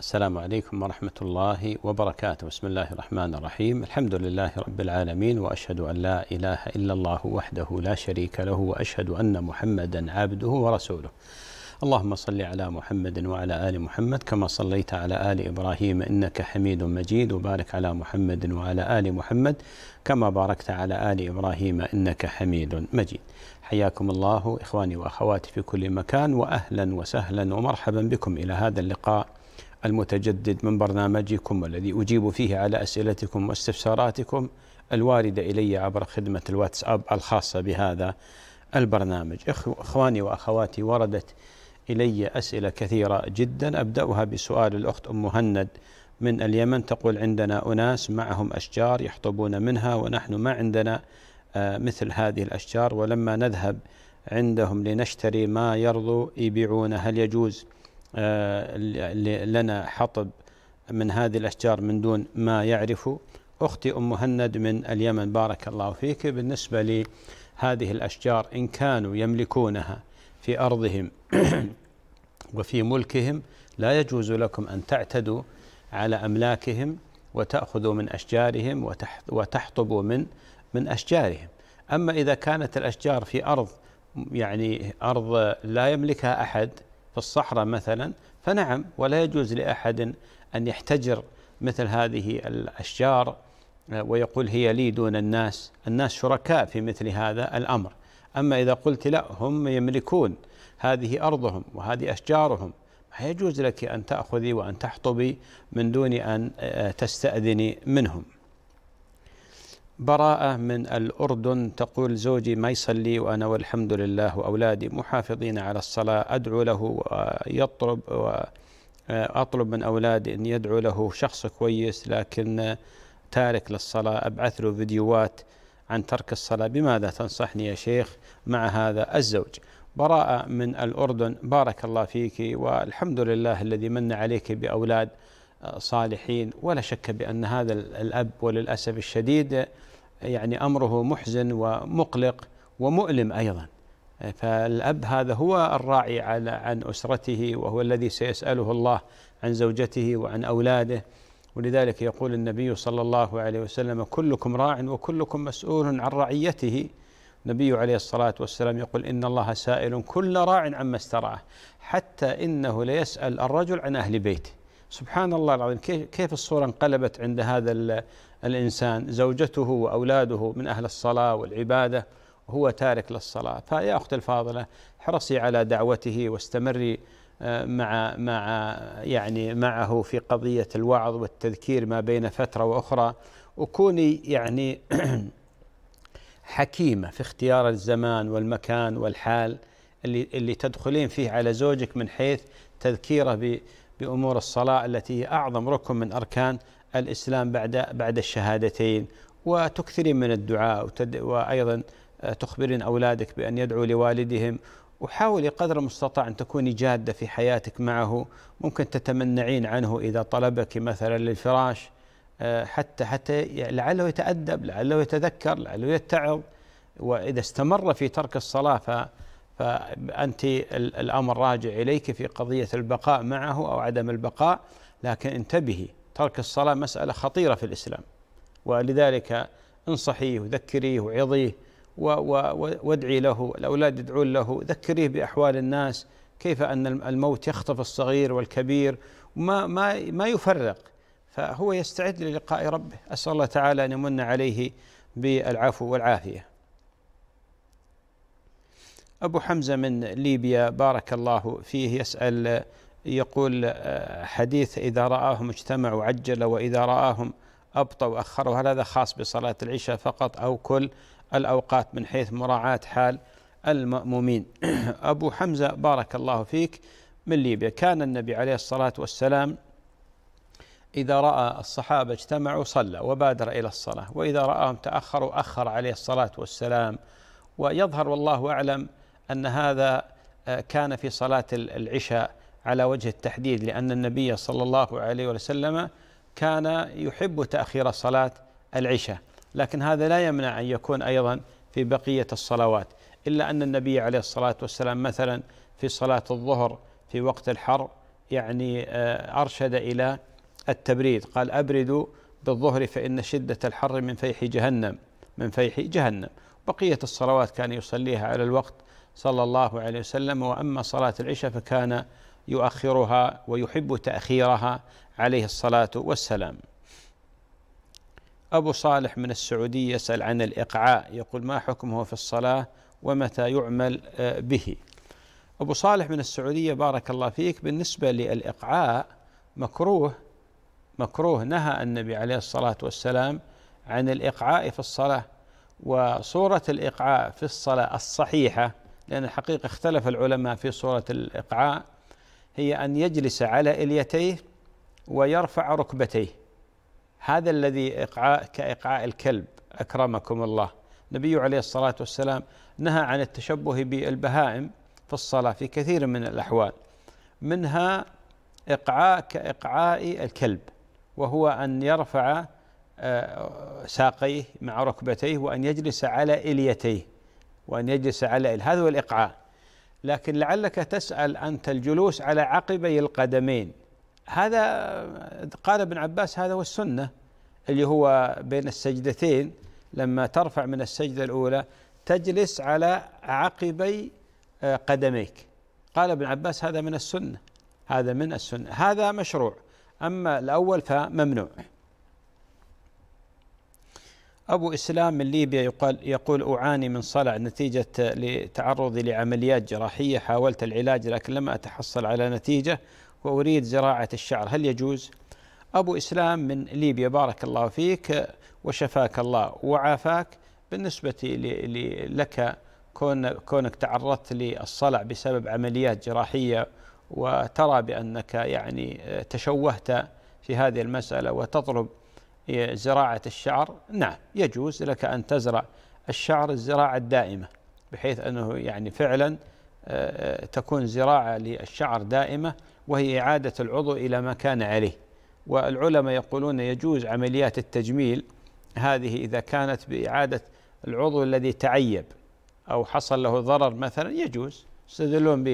السلام عليكم ورحمة الله وبركاته بسم الله الرحمن الرحيم الحمد لله رب العالمين وأشهد أن لا إله إلا الله وحده لا شريك له وأشهد أن محمدا عبده ورسوله اللهم صل على محمد وعلى آل محمد كما صليت على آل إبراهيم إنك حميد مجيد وبارك على محمد وعلى آل محمد كما باركت على آل إبراهيم إنك حميد مجيد حياكم الله إخواني وأخواتي في كل مكان وأهلا وسهلا ومرحبا بكم إلى هذا اللقاء المتجدد من برنامجكم الذي أجيب فيه على أسئلتكم واستفساراتكم الواردة إلي عبر خدمة الواتساب الخاصة بهذا البرنامج إخواني وأخواتي وردت إلي أسئلة كثيرة جدا أبدأها بسؤال الأخت أم مهند من اليمن تقول عندنا أناس معهم أشجار يحطبون منها ونحن ما عندنا آه، مثل هذه الأشجار ولما نذهب عندهم لنشتري ما يرضوا يبيعون هل يجوز؟ آه، لنا حطب من هذه الأشجار من دون ما يعرفوا أختي أم مهند من اليمن بارك الله فيك بالنسبة لهذه الأشجار إن كانوا يملكونها في أرضهم وفي ملكهم لا يجوز لكم أن تعتدوا على أملاكهم وتأخذوا من أشجارهم وتحطبوا من من أشجارهم أما إذا كانت الأشجار في أرض يعني أرض لا يملكها أحد في الصحراء مثلا فنعم ولا يجوز لأحد أن يحتجر مثل هذه الأشجار آه، ويقول هي لي دون الناس الناس شركاء في مثل هذا الأمر أما إذا قلت لا هم يملكون هذه أرضهم وهذه أشجارهم ما يجوز لك أن تأخذي وأن تحطبي من دون أن آه، تستأذني منهم براءة من الأردن تقول زوجي ما يصلي وأنا والحمد لله وأولادي محافظين على الصلاة أدعو له ويطلب وأطلب من أولادي أن يدعو له شخص كويس لكن تارك للصلاة أبعث له فيديوهات عن ترك الصلاة بماذا تنصحني يا شيخ مع هذا الزوج براءة من الأردن بارك الله فيك والحمد لله الذي من عليك بأولاد صالحين ولا شك بأن هذا الأب وللأسف الشديد يعني امره محزن ومقلق ومؤلم ايضا فالاب هذا هو الراعي على عن اسرته وهو الذي سيساله الله عن زوجته وعن اولاده ولذلك يقول النبي صلى الله عليه وسلم كلكم راع وكلكم مسؤول عن رعيته النبي عليه الصلاة والسلام يقول إن الله سائل كل راع عما استرعاه حتى إنه ليسأل الرجل عن أهل بيته سبحان الله العظيم كيف الصورة انقلبت عند هذا الإنسان زوجته وأولاده من أهل الصلاة والعبادة هو تارك للصلاة فيا أختي الفاضلة حرصي على دعوته واستمري آه، مع مع يعني معه في قضية الوعظ والتذكير ما بين فترة وأخرى وكوني يعني حكيمة في اختيار الزمان والمكان والحال اللي اللي تدخلين فيه على زوجك من حيث تذكيره بأمور الصلاة التي هي أعظم ركن من أركان الإسلام بعد بعد الشهادتين وتكثرين من الدعاء وأيضا آه، تخبرين أولادك بأن يدعوا لوالدهم وحاولي قدر المستطاع أن تكوني جادة في حياتك معه ممكن تتمنعين عنه إذا طلبك مثلا للفراش آه، حتى حتى لعله يتأدب لعله يتذكر لعله يتعظ وإذا استمر في ترك الصلاة ف فأنت الأمر راجع إليك في قضية البقاء معه أو عدم البقاء لكن انتبهي ترك الصلاة مسألة خطيرة في الإسلام ولذلك انصحيه وذكريه وعظيه وادعي له الأولاد يدعون له ذكريه بأحوال الناس كيف أن الموت يخطف الصغير والكبير وما ما ما يفرق فهو يستعد للقاء ربه أسأل الله تعالى أن يمن عليه بالعفو والعافية أبو حمزة من ليبيا بارك الله فيه يسأل يقول آه، حديث إذا رآهم اجتمعوا عجل وإذا رآهم أبطوا أخروا هل هذا خاص بصلاة العشاء فقط أو كل الأوقات من حيث مراعاة حال المأمومين أبو حمزة بارك الله فيك من ليبيا كان النبي عليه الصلاة والسلام إذا رأى الصحابة اجتمعوا صلى وبادر إلى الصلاة وإذا رآهم تأخروا أخر عليه الصلاة والسلام ويظهر والله أعلم أن هذا آه، كان في صلاة العشاء على وجه التحديد لأن النبي صلى الله عليه وسلم كان يحب تأخير صلاة العشاء لكن هذا لا يمنع أن يكون أيضا في بقية الصلوات إلا أن النبي عليه الصلاة والسلام مثلا في صلاة الظهر في وقت الحر يعني آه، أرشد إلى التبريد قال أبردوا بالظهر فإن شدة الحر من فيح جهنم من فيح جهنم بقية الصلوات كان يصليها على الوقت صلى الله عليه وسلم وأما صلاة العشاء فكان يؤخرها ويحب تاخيرها عليه الصلاه والسلام ابو صالح من السعوديه يسال عن الاقعاء يقول ما حكمه في الصلاه ومتى يعمل آه، به ابو صالح من السعوديه بارك الله فيك بالنسبه للاقعاء مكروه مكروه نهى النبي عليه الصلاه والسلام عن الاقعاء في الصلاه وصوره الاقعاء في الصلاه الصحيحه لأن الحقيقة اختلف العلماء في صورة الإقعاء هي أن يجلس على إليتيه ويرفع ركبتيه هذا الذي إقعاء كإقعاء الكلب أكرمكم الله النبي عليه الصلاة والسلام نهى عن التشبه بالبهائم في الصلاة في كثير من الأحوال منها إقعاء كإقعاء الكلب وهو أن يرفع آه، ساقيه مع ركبتيه وأن يجلس على إليتيه وأن يجلس على هذا هو الإقعاء لكن لعلك تسأل أنت الجلوس على عقبي القدمين هذا قال ابن عباس هذا هو السنة اللي هو بين السجدتين لما ترفع من السجدة الأولى تجلس على عقبي آه، قدميك قال ابن عباس هذا من السنة هذا من السنة هذا مشروع أما الأول فممنوع أبو إسلام من ليبيا يقال يقول أعاني من صلع نتيجة لتعرضي لعمليات جراحية حاولت العلاج لكن لم أتحصل على نتيجة وأريد زراعة الشعر هل يجوز؟ أبو إسلام من ليبيا بارك الله فيك وشفاك الله وعافاك بالنسبة لك كونك تعرضت للصلع بسبب عمليات جراحية وترى بأنك يعني تشوهت في هذه المسألة وتطلب زراعة الشعر نعم يجوز لك أن تزرع الشعر الزراعة الدائمة بحيث أنه يعني فعلا آه، آه، تكون زراعة للشعر دائمة وهي إعادة العضو إلى ما كان عليه والعلماء يقولون يجوز عمليات التجميل هذه إذا كانت بإعادة العضو الذي تعيب أو حصل له ضرر مثلا يجوز يستدلون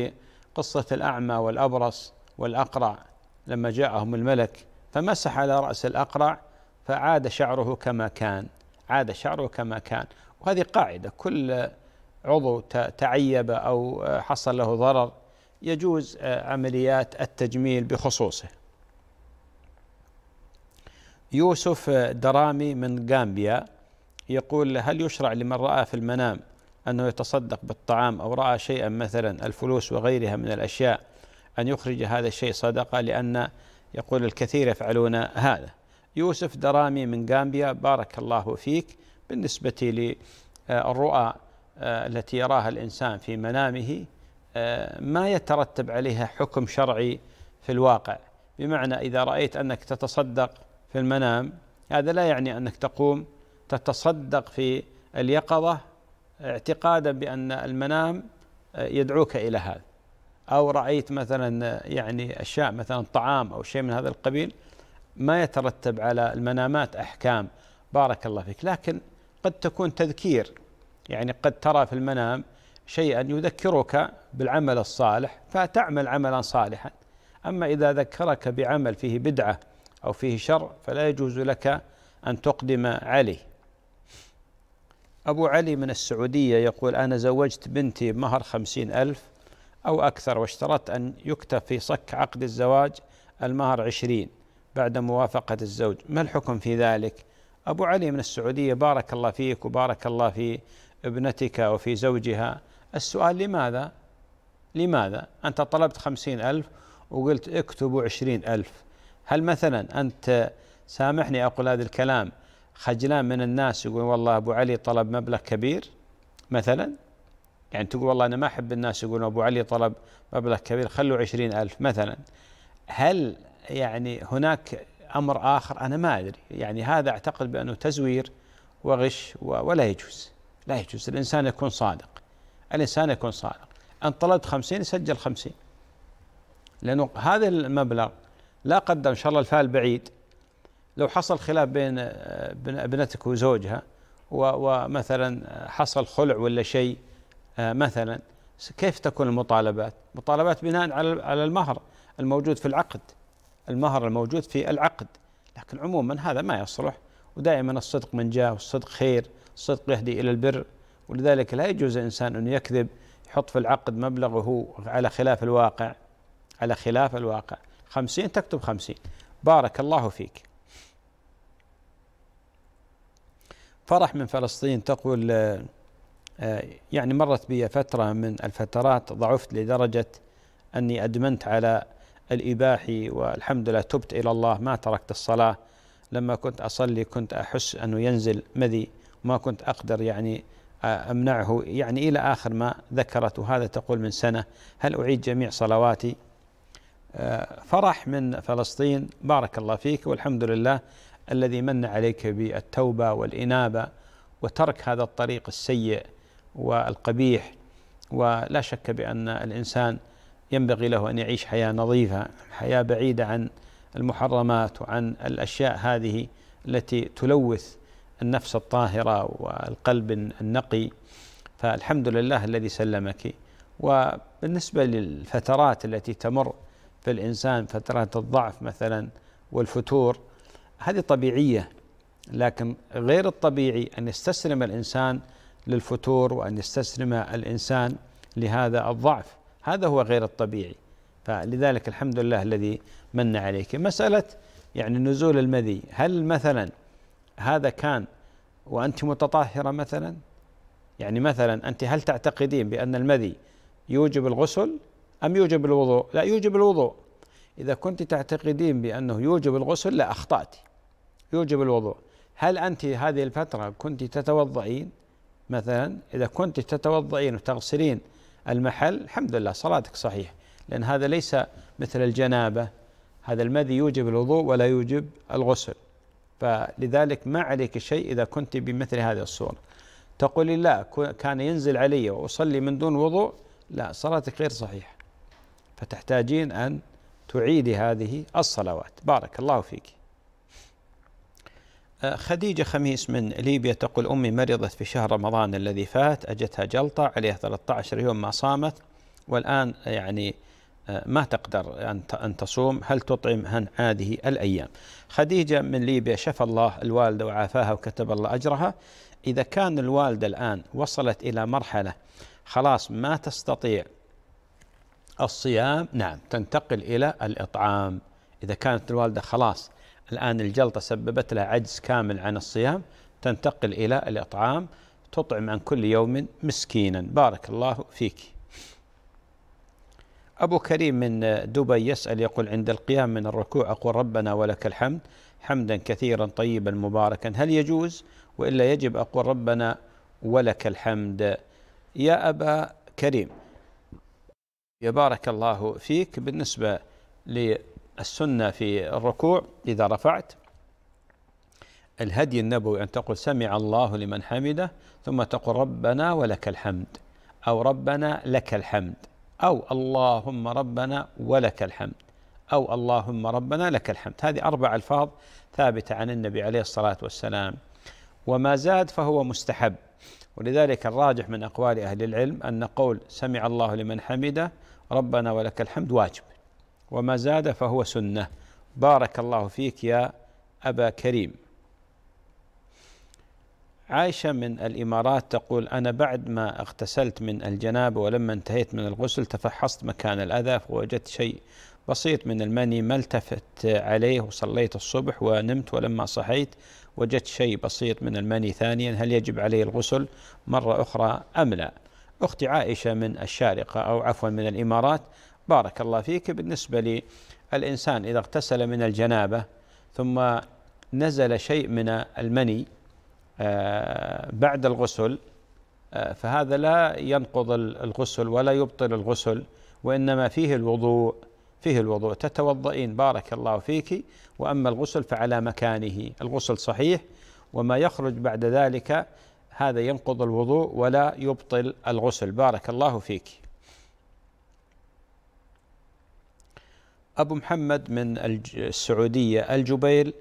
بقصة الأعمى والأبرص والأقرع لما جاءهم الملك فمسح على رأس الأقرع فعاد شعره كما كان عاد شعره كما كان وهذه قاعدة كل عضو تعيب أو حصل له ضرر يجوز عمليات التجميل بخصوصه يوسف درامي من غامبيا يقول هل يشرع لمن رأى في المنام أنه يتصدق بالطعام أو رأى شيئا مثلا الفلوس وغيرها من الأشياء أن يخرج هذا الشيء صدقة لأن يقول الكثير يفعلون هذا يوسف درامي من غامبيا بارك الله فيك بالنسبة للرؤى آه، آه، التي يراها الإنسان في منامه آه، ما يترتب عليها حكم شرعي في الواقع بمعنى إذا رأيت أنك تتصدق في المنام هذا لا يعني أنك تقوم تتصدق في اليقظة اعتقادا بأن المنام يدعوك إلى هذا أو رأيت مثلا يعني أشياء مثلا طعام أو شيء من هذا القبيل ما يترتب على المنامات احكام بارك الله فيك لكن قد تكون تذكير يعني قد ترى في المنام شيئا يذكرك بالعمل الصالح فتعمل عملا صالحا اما اذا ذكرك بعمل فيه بدعه او فيه شر فلا يجوز لك ان تقدم عليه أبو علي من السعودية يقول أنا زوجت بنتي بمهر خمسين ألف أو أكثر واشترطت أن يكتب في صك عقد الزواج المهر عشرين بعد موافقة الزوج ما الحكم في ذلك أبو علي من السعودية بارك الله فيك وبارك الله في ابنتك وفي زوجها السؤال لماذا لماذا أنت طلبت خمسين ألف وقلت اكتبوا عشرين ألف هل مثلا أنت سامحني أقول هذا الكلام خجلان من الناس يقول والله أبو علي طلب مبلغ كبير مثلا يعني تقول والله أنا ما أحب الناس يقولون أبو علي طلب مبلغ كبير خلوا عشرين ألف مثلا هل يعني هناك امر اخر انا ما ادري يعني هذا اعتقد بانه تزوير وغش ولا يجوز لا يجوز الانسان يكون صادق الانسان يكون صادق ان طلبت خمسين يسجل خمسين لانه هذا المبلغ لا قدم ان شاء الله الفال بعيد لو حصل خلاف بين ابنتك وزوجها ومثلا حصل خلع ولا شيء مثلا كيف تكون المطالبات؟ مطالبات بناء على المهر الموجود في العقد المهر الموجود في العقد لكن عموما هذا ما يصلح ودائما الصدق من جاء والصدق خير الصدق يهدي إلى البر ولذلك لا يجوز الإنسان أن يكذب يحط في العقد مبلغه على خلاف الواقع على خلاف الواقع خمسين تكتب خمسين بارك الله فيك فرح من فلسطين تقول آه، يعني مرت بي فترة من الفترات ضعفت لدرجة أني أدمنت على الإباحي والحمد لله تبت إلى الله ما تركت الصلاة لما كنت أصلي كنت أحس أنه ينزل مذي وما كنت أقدر يعني أمنعه يعني إلى آخر ما ذكرت وهذا تقول من سنة هل أعيد جميع صلواتي فرح من فلسطين بارك الله فيك والحمد لله الذي من عليك بالتوبة والإنابة وترك هذا الطريق السيء والقبيح ولا شك بأن الإنسان ينبغي له أن يعيش حياة نظيفة حياة بعيدة عن المحرمات وعن الأشياء هذه التي تلوث النفس الطاهرة والقلب النقي فالحمد لله الذي سلمك وبالنسبة للفترات التي تمر في الإنسان فترات الضعف مثلا والفتور هذه طبيعية لكن غير الطبيعي أن يستسلم الإنسان للفتور وأن يستسلم الإنسان لهذا الضعف هذا هو غير الطبيعي فلذلك الحمد لله الذي من عليك مسألة يعني نزول المذي هل مثلا هذا كان وأنت متطهرة مثلا يعني مثلا أنت هل تعتقدين بأن المذي يوجب الغسل أم يوجب الوضوء لا يوجب الوضوء إذا كنت تعتقدين بأنه يوجب الغسل لا أخطأت يوجب الوضوء هل أنت هذه الفترة كنت تتوضعين مثلا إذا كنت تتوضعين وتغسلين المحل الحمد لله صلاتك صحيحة لأن هذا ليس مثل الجنابة هذا المذي يوجب الوضوء ولا يوجب الغسل فلذلك ما عليك شيء إذا كنت بمثل هذه الصورة تقول لا كان ينزل علي وأصلي من دون وضوء لا صلاتك غير صحيحة فتحتاجين أن تعيدي هذه الصلوات بارك الله فيك خديجة خميس من ليبيا تقول أمي مرضت في شهر رمضان الذي فات أجتها جلطة عليها 13 يوم ما صامت والآن يعني آه، ما تقدر أن تصوم هل تطعم هن هذه الأيام خديجة من ليبيا شفى الله الوالدة وعافاها وكتب الله أجرها إذا كان الوالدة الآن وصلت إلى مرحلة خلاص ما تستطيع الصيام نعم تنتقل إلى الإطعام إذا كانت الوالدة خلاص الآن الجلطة سببت لها عجز كامل عن الصيام تنتقل إلى الإطعام تطعم عن كل يوم مسكينا بارك الله فيك أبو كريم من دبي يسأل يقول عند القيام من الركوع أقول ربنا ولك الحمد حمدا كثيرا طيبا مباركا هل يجوز وإلا يجب أقول ربنا ولك الحمد يا أبا كريم يبارك الله فيك بالنسبة ل السنة في الركوع إذا رفعت الهدي النبوي أن تقول سمع الله لمن حمده ثم تقول ربنا ولك الحمد أو ربنا لك الحمد أو اللهم ربنا ولك الحمد أو اللهم ربنا لك الحمد هذه أربع ألفاظ ثابتة عن النبي عليه الصلاة والسلام وما زاد فهو مستحب ولذلك الراجح من أقوال أهل العلم أن قول سمع الله لمن حمده ربنا ولك الحمد واجب وما زاد فهو سنه بارك الله فيك يا ابا كريم عائشه من الامارات تقول انا بعد ما اغتسلت من الجنابه ولما انتهيت من الغسل تفحصت مكان الاذى فوجدت شيء بسيط من المني ما التفت عليه وصليت الصبح ونمت ولما صحيت وجدت شيء بسيط من المني ثانيا هل يجب علي الغسل مرة أخرى أم لا أختي عائشة من الشارقة أو عفوا من الإمارات بارك الله فيك بالنسبة للإنسان إذا اغتسل من الجنابة ثم نزل شيء من المني آه، بعد الغسل آه، فهذا لا ينقض الغسل ولا يبطل الغسل وإنما فيه الوضوء فيه الوضوء تتوضئين بارك الله فيك وأما الغسل فعلى مكانه الغسل صحيح وما يخرج بعد ذلك هذا ينقض الوضوء ولا يبطل الغسل بارك الله فيك أبو محمد من السعودية الجبيل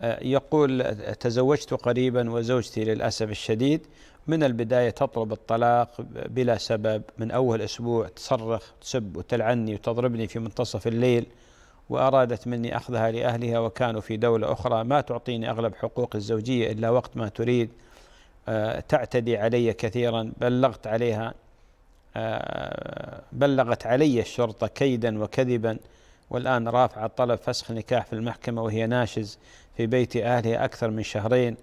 آه، يقول تزوجت قريبا وزوجتي للأسف الشديد من البداية تطلب الطلاق بلا سبب من أول أسبوع تصرخ تسب وتلعني وتضربني في منتصف الليل وأرادت مني أخذها لأهلها وكانوا في دولة أخرى ما تعطيني أغلب حقوق الزوجية إلا وقت ما تريد آه، تعتدي علي كثيرا بلغت عليها آه، بلغت علي الشرطة كيدا وكذبا والآن رافعة طلب فسخ نكاح في المحكمة وهي ناشز في بيت أهلها أكثر من شهرين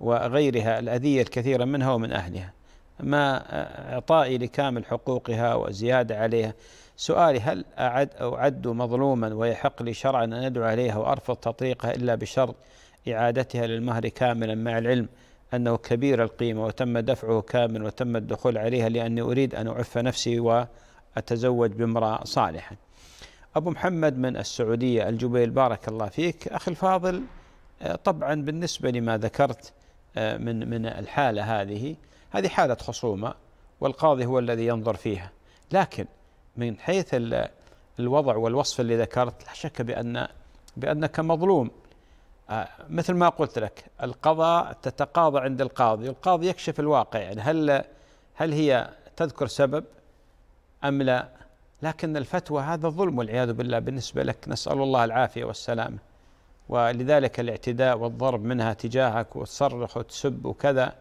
وغيرها الأذية الكثيرة منها ومن أهلها ما إعطائي لكامل حقوقها وزيادة عليها سؤالي هل أعد أو مظلوما ويحق لي شرعا أن أدعو عليها وأرفض تطليقها إلا بشرط إعادتها للمهر كاملا مع العلم أنه كبير القيمة وتم دفعه كامل وتم الدخول عليها لأني أريد أن أعف نفسي وأتزوج بامرأة صالحة أبو محمد من السعودية الجبيل بارك الله فيك أخي الفاضل آه، طبعا بالنسبة لما ذكرت آه، من من الحالة هذه هذه حالة خصومة والقاضي هو الذي ينظر فيها لكن من حيث الوضع والوصف اللي ذكرت لا شك بأن بأنك مظلوم آه، مثل ما قلت لك القضاء تتقاضى عند القاضي القاضي يكشف الواقع يعني هل هل هي تذكر سبب أم لا لكن الفتوى هذا ظلم والعياذ بالله بالنسبة لك نسأل الله العافية والسلامة ولذلك الاعتداء والضرب منها تجاهك وتصرخ وتسب وكذا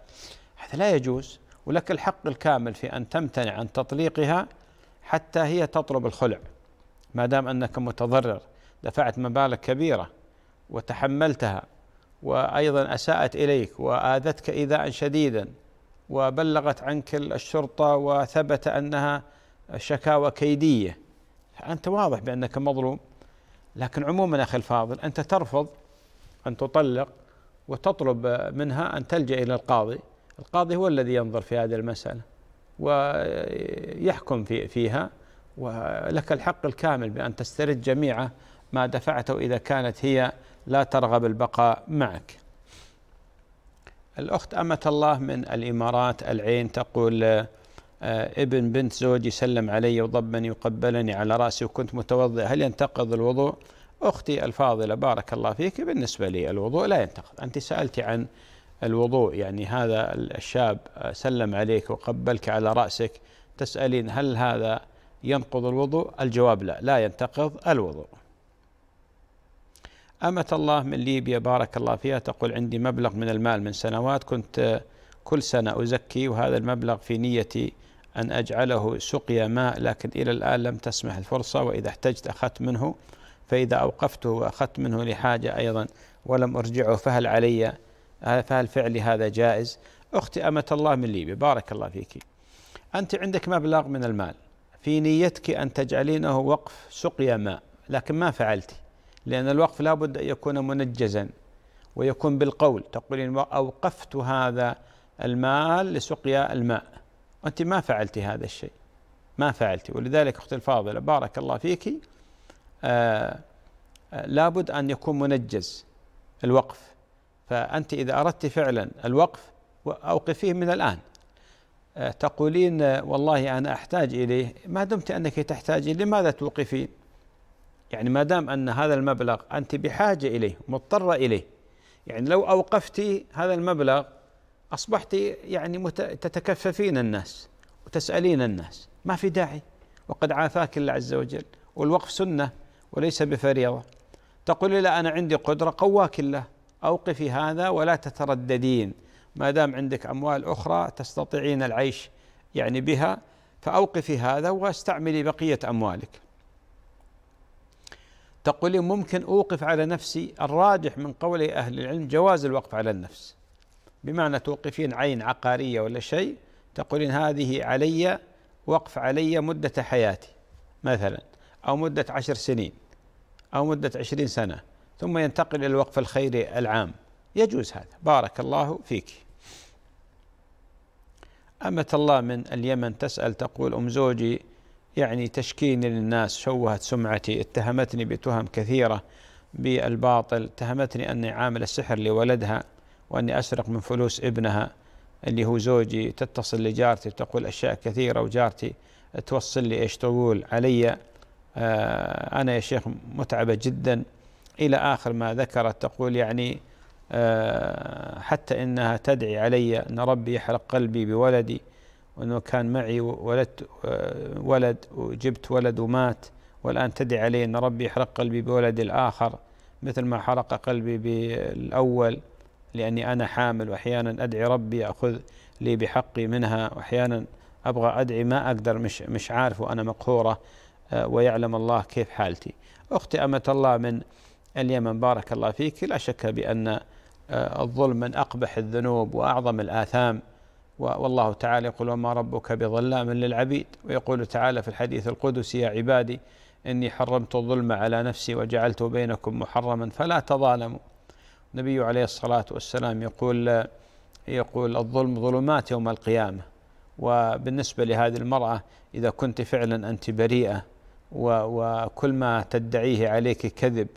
هذا لا يجوز ولك الحق الكامل في أن تمتنع عن تطليقها حتى هي تطلب الخلع ما دام أنك متضرر دفعت مبالغ كبيرة وتحملتها وأيضا أساءت إليك وآذتك إيذاء شديدا وبلغت عنك الشرطة وثبت أنها شكاوى كيديه فانت واضح بانك مظلوم لكن عموما اخي الفاضل انت ترفض ان تطلق وتطلب منها ان تلجا الى القاضي القاضي هو الذي ينظر في هذه المساله ويحكم في فيها ولك الحق الكامل بان تسترد جميع ما دفعته اذا كانت هي لا ترغب البقاء معك. الأخت أمة الله من الإمارات العين تقول آه، ابن بنت زوجي سلم علي وضبني وقبلني على راسي وكنت متوضئ هل ينتقض الوضوء؟ أختي الفاضلة بارك الله فيك بالنسبة لي الوضوء لا ينتقض أنت سألتي عن الوضوء يعني هذا الشاب سلم عليك وقبلك على رأسك تسألين هل هذا ينقض الوضوء الجواب لا لا ينتقض الوضوء أمة الله من ليبيا بارك الله فيها تقول عندي مبلغ من المال من سنوات كنت كل سنة أزكي وهذا المبلغ في نيتي أن أجعله سقيا ماء لكن إلى الآن لم تسمح الفرصة وإذا احتجت أخذت منه فإذا أوقفته وأخذت منه لحاجة أيضا ولم أرجعه فهل علي فهل فعلي هذا جائز أختي أمة الله من ليبيا بارك الله فيك أنت عندك مبلغ من المال في نيتك أن تجعلينه وقف سقيا ماء لكن ما فعلت لأن الوقف لابد أن يكون منجزا ويكون بالقول تقولين أوقفت هذا المال لسقيا الماء وأنت ما فعلت هذا الشيء ما فعلت ولذلك أختي الفاضلة بارك الله فيك آه،, آه لابد أن يكون منجز الوقف فأنت إذا أردت فعلا الوقف أوقفيه من الآن آه تقولين آه، والله أنا أحتاج إليه ما دمت أنك تحتاجين لماذا توقفين يعني ما دام أن هذا المبلغ أنت بحاجة إليه مضطرة إليه يعني لو أوقفتي هذا المبلغ أصبحت يعني مت... تتكففين الناس وتسألين الناس ما في داعي وقد عافاك الله عز وجل والوقف سنة وليس بفريضة تقول لا أنا عندي قدرة قواك الله أوقفي هذا ولا تترددين ما دام عندك أموال أخرى تستطيعين العيش يعني بها فأوقفي هذا واستعملي بقية أموالك تقولي ممكن أوقف على نفسي الراجح من قول أهل العلم جواز الوقف على النفس بمعنى توقفين عين عقارية ولا شيء تقولين هذه علي وقف علي مدة حياتي مثلا أو مدة عشر سنين أو مدة عشرين سنة ثم ينتقل إلى الوقف الخيري العام يجوز هذا بارك الله فيك أمة الله من اليمن تسأل تقول أم زوجي يعني تشكيني للناس شوهت سمعتي اتهمتني بتهم كثيرة بالباطل اتهمتني أني عامل السحر لولدها وأني أسرق من فلوس ابنها اللي هو زوجي تتصل لجارتي تقول أشياء كثيرة وجارتي توصل لي إيش تقول علي آه، أنا يا شيخ متعبة جدا إلى آخر ما ذكرت تقول يعني آه، حتى إنها تدعي علي أن ربي يحرق قلبي بولدي وأنه كان معي ولدت آه، ولد وجبت ولد ومات والآن تدعي علي أن ربي يحرق قلبي بولدي الآخر مثل ما حرق قلبي بالأول لأني أنا حامل وأحيانا أدعي ربي يأخذ لي بحقي منها وأحيانا أبغى أدعي ما أقدر مش, مش عارف وأنا مقهورة آه، ويعلم الله كيف حالتي أختي أمة الله من اليمن بارك الله فيك لا شك بأن آه، الظلم من أقبح الذنوب وأعظم الآثام والله تعالى يقول وما ربك بظلام للعبيد ويقول تعالى في الحديث القدسي يا عبادي إني حرمت الظلم على نفسي وجعلته بينكم محرما فلا تظالموا النبي عليه الصلاة والسلام يقول يقول الظلم ظلمات يوم القيامة وبالنسبة لهذه المرأة إذا كنت فعلا أنت بريئة وكل ما تدعيه عليك كذب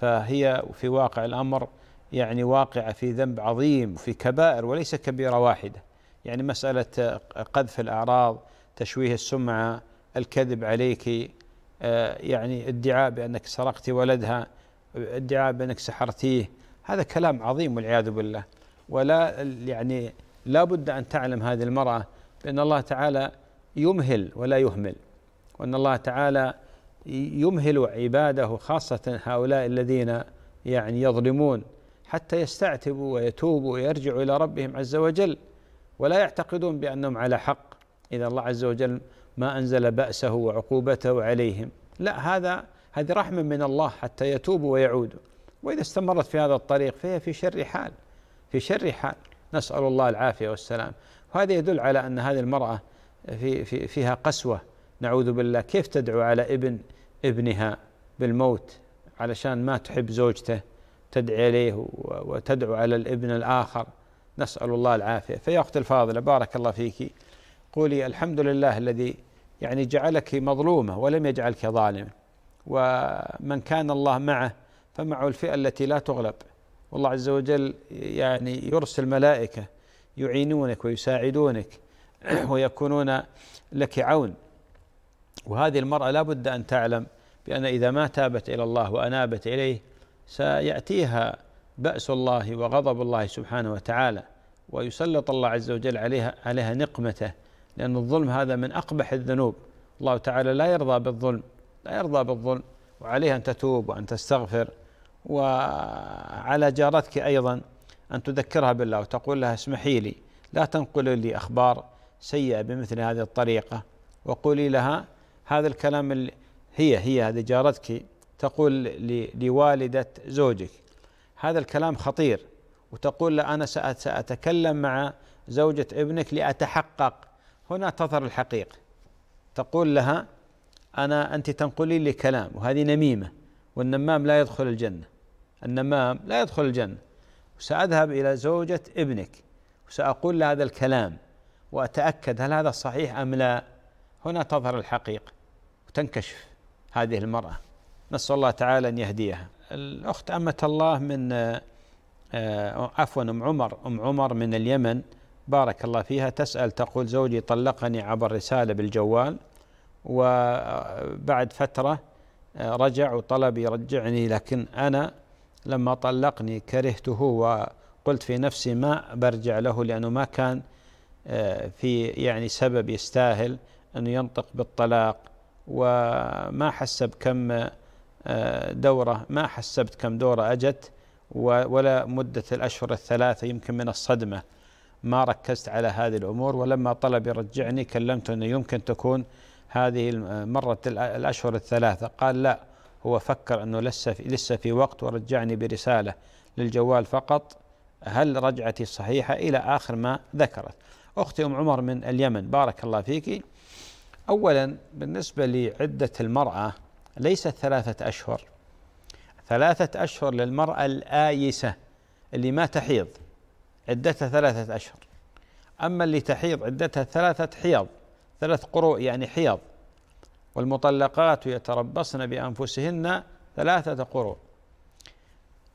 فهي في واقع الأمر يعني واقعة في ذنب عظيم في كبائر وليس كبيرة واحدة يعني مسألة قذف الأعراض تشويه السمعة الكذب عليك آه، يعني ادعاء بأنك سرقت ولدها ادعاء بأنك سحرتيه هذا كلام عظيم والعياذ بالله ولا يعني لا بد أن تعلم هذه المرأة بأن الله تعالى يمهل ولا يهمل وأن الله تعالى يمهل عباده خاصة هؤلاء الذين يعني يظلمون حتى يستعتبوا ويتوبوا ويرجعوا إلى ربهم عز وجل ولا يعتقدون بأنهم على حق إذا الله عز وجل ما أنزل بأسه وعقوبته عليهم لا هذا هذه رحمة من الله حتى يتوبوا ويعودوا وإذا استمرت في هذا الطريق فهي في شر حال في شر حال نسأل الله العافية والسلام وهذا يدل على أن هذه المرأة في, في فيها قسوة نعوذ بالله كيف تدعو على ابن ابنها بالموت علشان ما تحب زوجته تدعي عليه وتدعو على الابن الآخر نسأل الله العافية فيا أختي الفاضلة بارك الله فيك قولي الحمد لله الذي يعني جعلك مظلومة ولم يجعلك ظالمة ومن كان الله معه فمعه الفئة التي لا تغلب والله عز وجل يعني يرسل ملائكة يعينونك ويساعدونك ويكونون لك عون وهذه المرأة لا بد أن تعلم بأن إذا ما تابت إلى الله وأنابت إليه سيأتيها بأس الله وغضب الله سبحانه وتعالى ويسلط الله عز وجل عليها عليها نقمته لأن الظلم هذا من أقبح الذنوب الله تعالى لا يرضى بالظلم لا يرضى بالظلم وعليها أن تتوب وأن تستغفر وعلى جارتك أيضا أن تذكرها بالله وتقول لها اسمحي لي لا تنقل لي أخبار سيئة بمثل هذه الطريقة وقولي لها هذا الكلام اللي هي هي هذه جارتك تقول لوالدة زوجك هذا الكلام خطير وتقول له أنا سأتكلم مع زوجة ابنك لأتحقق هنا تظهر الحقيقة تقول لها أنا أنت تنقلين لي كلام وهذه نميمة والنمام لا يدخل الجنة النمام لا يدخل الجنة سأذهب إلى زوجة ابنك وسأقول لها هذا الكلام وأتأكد هل هذا صحيح أم لا هنا تظهر الحقيقة وتنكشف هذه المرأة نسأل الله تعالى أن يهديها الأخت أمة الله من آه، عفوا أم عمر أم عمر من اليمن بارك الله فيها تسأل تقول زوجي طلقني عبر رسالة بالجوال وبعد فترة آه، رجع وطلب يرجعني لكن أنا لما طلقني كرهته وقلت في نفسي ما برجع له لأنه ما كان آه، في يعني سبب يستاهل أنه ينطق بالطلاق وما حسب كم آه، دورة ما حسبت كم دورة أجت ولا مدة الأشهر الثلاثة يمكن من الصدمة ما ركزت على هذه الأمور ولما طلب يرجعني كلمته أنه يمكن تكون هذه مرة الأشهر الثلاثة قال لا هو فكر أنه لسه في, لسه في وقت ورجعني برسالة للجوال فقط هل رجعتي صحيحة إلى آخر ما ذكرت أختي أم عمر من اليمن بارك الله فيك أولا بالنسبة لعدة المرأة ليست ثلاثة أشهر ثلاثة أشهر للمرأة الآيسة اللي ما تحيض عدتها ثلاثة أشهر أما اللي تحيض عدتها ثلاثة حيض ثلاث قروء يعني حيض والمطلقات يتربصن بأنفسهن ثلاثة قروء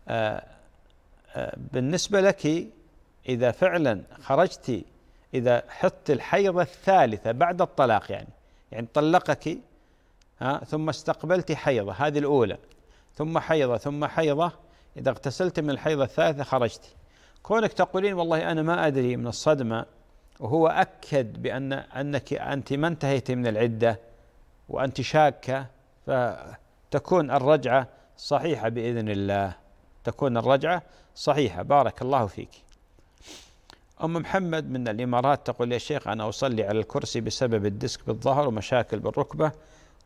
آه، آه، بالنسبة لك إذا فعلا خرجت إذا حط الحيض الثالثة بعد الطلاق يعني يعني طلقك ها ثم استقبلت حيضة هذه الأولى ثم حيضة ثم حيضة إذا اغتسلت من الحيضة الثالثة خرجت كونك تقولين والله أنا ما أدري من الصدمة وهو أكد بأن أنك أنت ما انتهيت من العدة وأنت شاكة فتكون الرجعة صحيحة بإذن الله تكون الرجعة صحيحة بارك الله فيك أم محمد من الإمارات تقول يا شيخ أنا أصلي على الكرسي بسبب الديسك بالظهر ومشاكل بالركبة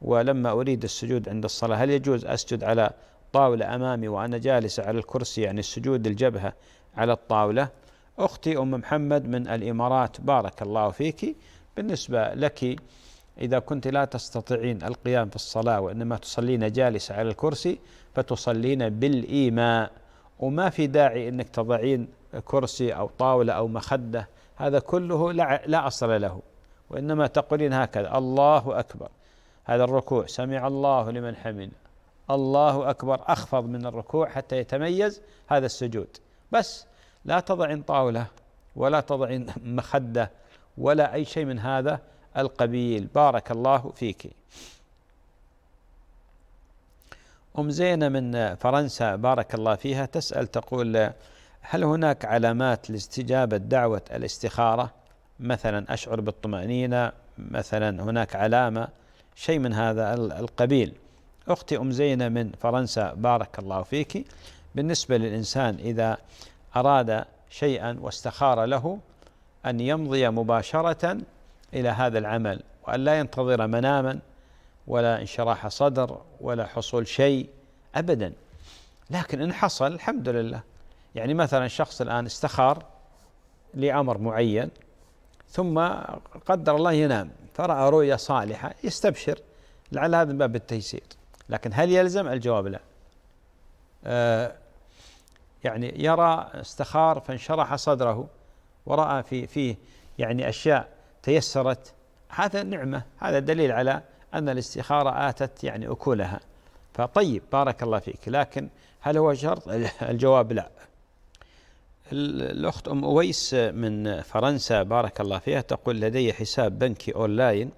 ولما أريد السجود عند الصلاة هل يجوز أسجد على طاولة أمامي وأنا جالسة على الكرسي يعني السجود الجبهة على الطاولة أختي أم محمد من الإمارات بارك الله فيك بالنسبة لك إذا كنت لا تستطيعين القيام في الصلاة وإنما تصلين جالسة على الكرسي فتصلين بالإيماء وما في داعي أنك تضعين كرسي أو طاولة أو مخدة هذا كله لا, لا أصل له وإنما تقولين هكذا الله أكبر هذا الركوع سمع الله لمن حمده الله أكبر أخفض من الركوع حتى يتميز هذا السجود بس لا تضعين طاولة ولا تضعين مخدة ولا أي شيء من هذا القبيل بارك الله فيك أم زينة من فرنسا بارك الله فيها تسأل تقول هل هناك علامات لاستجابة دعوة الاستخارة مثلا أشعر بالطمأنينة مثلا هناك علامة شيء من هذا القبيل أختي أم زينة من فرنسا بارك الله فيك بالنسبة للإنسان إذا أراد شيئا واستخار له أن يمضي مباشرة الى هذا العمل وان لا ينتظر مناما ولا انشراح صدر ولا حصول شيء ابدا لكن ان حصل الحمد لله يعني مثلا شخص الان استخار لامر معين ثم قدر الله ينام فراى رؤيا صالحه يستبشر لعل هذا من باب التيسير لكن هل يلزم الجواب لا آه يعني يرى استخار فانشرح صدره وراى في فيه يعني اشياء تيسرت هذا نعمة هذا دليل على أن الاستخارة آتت يعني أكلها فطيب بارك الله فيك لكن هل هو شرط الجواب لا الأخت أم أويس من فرنسا بارك الله فيها تقول لدي حساب بنكي أونلاين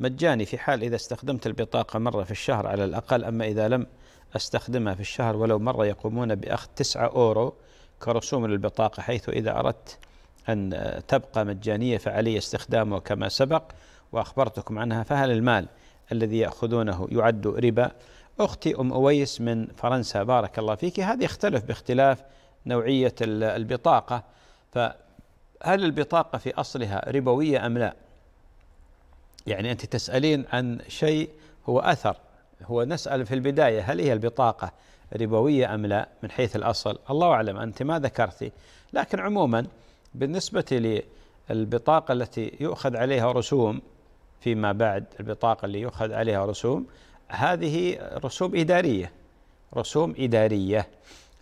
مجاني في حال إذا استخدمت البطاقة مرة في الشهر على الأقل أما إذا لم أستخدمها في الشهر ولو مرة يقومون بأخذ 9 أورو كرسوم للبطاقة حيث إذا أردت أن تبقى مجانية فعلي استخدامها كما سبق وأخبرتكم عنها فهل المال الذي يأخذونه يعد ربا أختي أم أويس من فرنسا بارك الله فيك هذه يختلف باختلاف نوعية البطاقة فهل البطاقة في أصلها ربوية أم لا يعني أنت تسألين عن شيء هو أثر هو نسأل في البداية هل هي البطاقة ربوية أم لا من حيث الأصل الله أعلم أنت ما ذكرتي لكن عموما بالنسبة للبطاقة التي يؤخذ عليها رسوم فيما بعد البطاقة اللي يؤخذ عليها رسوم هذه رسوم إدارية رسوم إدارية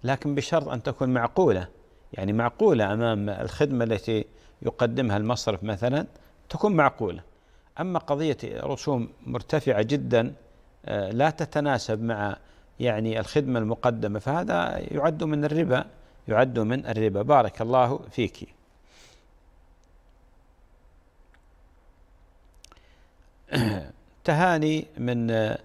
لكن بشرط أن تكون معقولة يعني معقولة أمام الخدمة التي يقدمها المصرف مثلا تكون معقولة أما قضية رسوم مرتفعة جدا آه، لا تتناسب مع يعني الخدمة المقدمة فهذا يعد من الربا يعد من الربا بارك الله فيك تهاني من آه،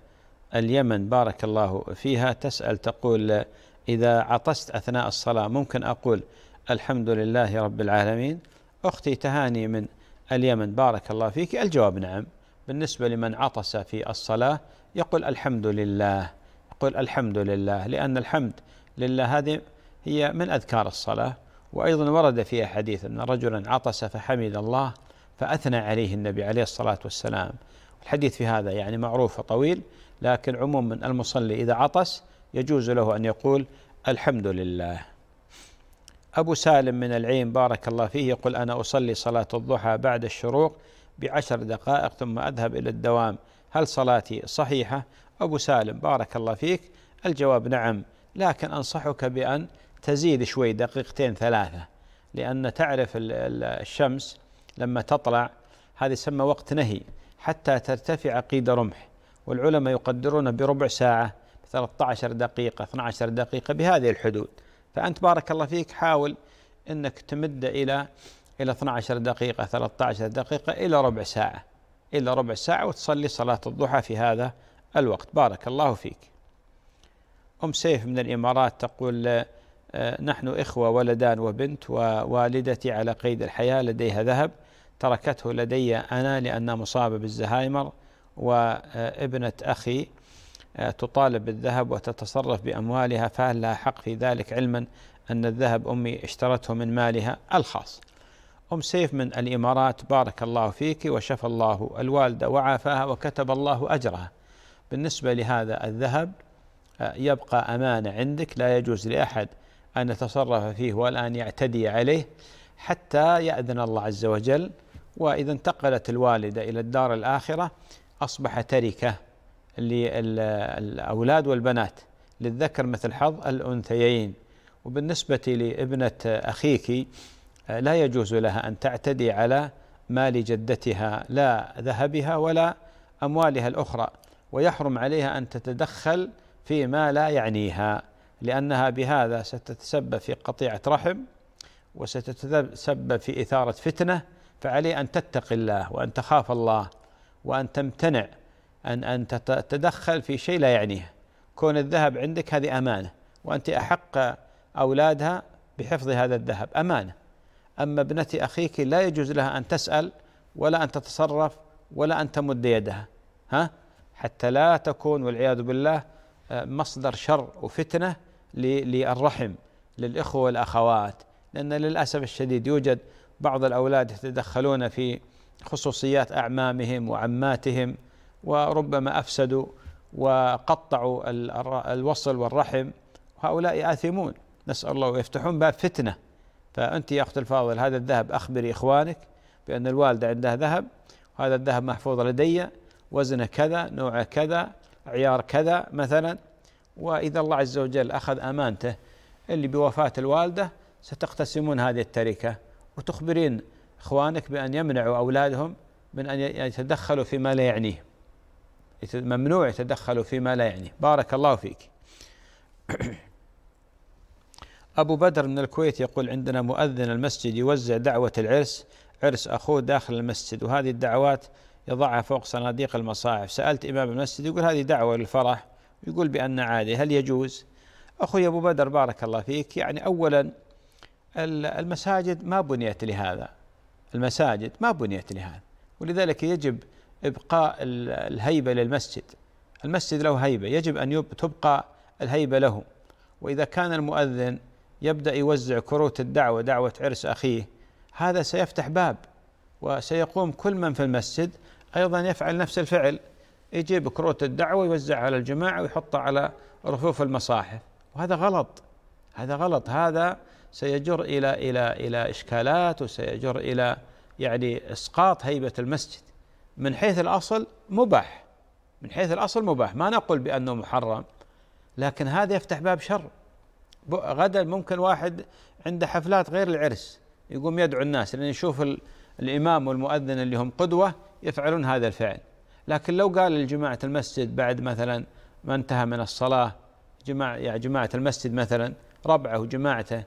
اليمن بارك الله فيها تسأل تقول آه، إذا عطست أثناء الصلاة ممكن أقول الحمد لله رب العالمين أختي تهاني من اليمن بارك الله فيك الجواب نعم بالنسبة لمن عطس في الصلاة يقول الحمد لله يقول الحمد لله لأن الحمد لله هذه هي من أذكار الصلاة وأيضا ورد فيها حديث أن رجلا عطس فحمد الله فأثنى عليه النبي عليه الصلاة والسلام الحديث في هذا يعني معروف وطويل لكن عموما المصلي إذا عطس يجوز له أن يقول الحمد لله أبو سالم من العين بارك الله فيه يقول أنا أصلي صلاة الضحى بعد الشروق بعشر دقائق ثم أذهب إلى الدوام هل صلاتي صحيحة أبو سالم بارك الله فيك الجواب نعم لكن أنصحك بأن تزيد شوي دقيقتين ثلاثة لأن تعرف الشمس لما تطلع هذا يسمى وقت نهي حتى ترتفع قيد رمح والعلماء يقدرون بربع ساعة 13 دقيقة 12 دقيقة بهذه الحدود فأنت بارك الله فيك حاول أنك تمد إلى إلى 12 دقيقة 13 دقيقة إلى ربع ساعة إلى ربع ساعة وتصلي صلاة الضحى في هذا الوقت بارك الله فيك أم سيف من الإمارات تقول آه، نحن إخوة ولدان وبنت ووالدتي على قيد الحياة لديها ذهب تركته لدي أنا لأنها مصابة بالزهايمر وابنة أخي آه، تطالب بالذهب وتتصرف بأموالها فهل لها حق في ذلك علما أن الذهب أمي اشترته من مالها الخاص أم سيف من الإمارات بارك الله فيك وشفى الله الوالدة وعافاها وكتب الله أجرها بالنسبة لهذا الذهب آه، يبقى أمانة عندك لا يجوز لأحد أن يتصرف فيه ولا أن يعتدي عليه حتى يأذن الله عز وجل واذا انتقلت الوالده الى الدار الاخره اصبح تركه للاولاد والبنات للذكر مثل حظ الانثيين وبالنسبه لابنه اخيك لا يجوز لها ان تعتدي على مال جدتها لا ذهبها ولا اموالها الاخرى ويحرم عليها ان تتدخل فيما لا يعنيها لانها بهذا ستتسبب في قطيعه رحم وستتسبب في اثاره فتنه فعليه ان تتقي الله وان تخاف الله وان تمتنع ان ان تتدخل في شيء لا يعنيها كون الذهب عندك هذه امانه وانت احق اولادها بحفظ هذا الذهب امانه اما ابنتي اخيك لا يجوز لها ان تسال ولا ان تتصرف ولا ان تمد يدها ها حتى لا تكون والعياذ بالله آه، مصدر شر وفتنه للرحم للاخوه والاخوات لان للاسف الشديد يوجد بعض الأولاد يتدخلون في خصوصيات أعمامهم وعماتهم وربما أفسدوا وقطعوا الوصل والرحم هؤلاء آثمون نسأل الله ويفتحون باب فتنة فأنت يا أخت الفاضل هذا الذهب أخبري إخوانك بأن الوالدة عندها ذهب وهذا الذهب محفوظ لدي وزنه كذا نوعه كذا عيار كذا مثلا وإذا الله عز وجل أخذ أمانته اللي بوفاة الوالدة ستقتسمون هذه التركة وتخبرين إخوانك بأن يمنعوا أولادهم من أن يتدخلوا فيما لا يعنيه ممنوع يتدخلوا فيما لا يعنيه بارك الله فيك أبو بدر من الكويت يقول عندنا مؤذن المسجد يوزع دعوة العرس عرس أخوه داخل المسجد وهذه الدعوات يضعها فوق صناديق المصاحف سألت إمام المسجد يقول هذه دعوة للفرح يقول بأن عادي هل يجوز أخوي أبو بدر بارك الله فيك يعني أولا المساجد ما بنيت لهذا المساجد ما بنيت لهذا ولذلك يجب ابقاء الهيبه للمسجد المسجد له هيبه يجب ان تبقى الهيبه له واذا كان المؤذن يبدا يوزع كروت الدعوه دعوه عرس اخيه هذا سيفتح باب وسيقوم كل من في المسجد ايضا يفعل نفس الفعل يجيب كروت الدعوه يوزعها على الجماعه ويحطها على رفوف المصاحف وهذا غلط هذا غلط هذا سيجر إلى إلى إلى إشكالات وسيجر إلى يعني إسقاط هيبة المسجد من حيث الأصل مباح من حيث الأصل مباح ما نقول بأنه محرم لكن هذا يفتح باب شر غدا ممكن واحد عنده حفلات غير العرس يقوم يدعو الناس لأن يشوف الإمام والمؤذن اللي هم قدوة يفعلون هذا الفعل لكن لو قال لجماعة المسجد بعد مثلا ما انتهى من الصلاة جماعة يعني جماعة المسجد مثلا ربعه وجماعته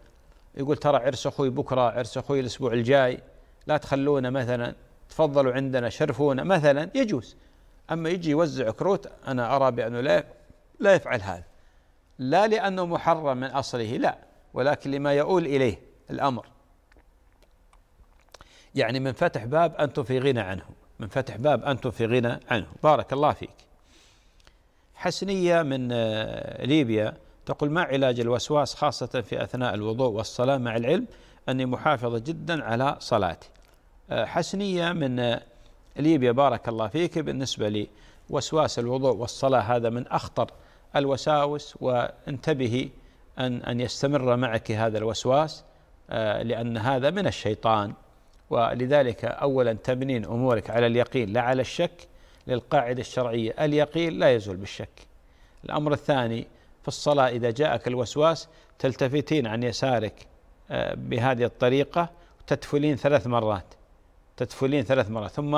يقول ترى عرس اخوي بكره عرس اخوي الاسبوع الجاي لا تخلونا مثلا تفضلوا عندنا شرفونا مثلا يجوز اما يجي يوزع كروت انا ارى بانه لا لا يفعل هذا لا لانه محرم من اصله لا ولكن لما يؤول اليه الامر يعني من فتح باب انتم في غنى عنه من فتح باب انتم في غنى عنه بارك الله فيك حسنيه من آه، ليبيا تقول ما علاج الوسواس خاصة في أثناء الوضوء والصلاة مع العلم أني محافظة جدا على صلاتي أه، حسنية من أه، ليبيا بارك الله فيك بالنسبة لي وسواس الوضوء والصلاة هذا من أخطر الوساوس وانتبهي أن أن يستمر معك هذا الوسواس أه، لأن هذا من الشيطان ولذلك أولا تبنين أمورك على اليقين لا على الشك للقاعدة الشرعية اليقين لا يزول بالشك الأمر الثاني في الصلاة إذا جاءك الوسواس تلتفتين عن يسارك آه، بهذه الطريقة وتتفلين ثلاث مرات تتفلين ثلاث مرات ثم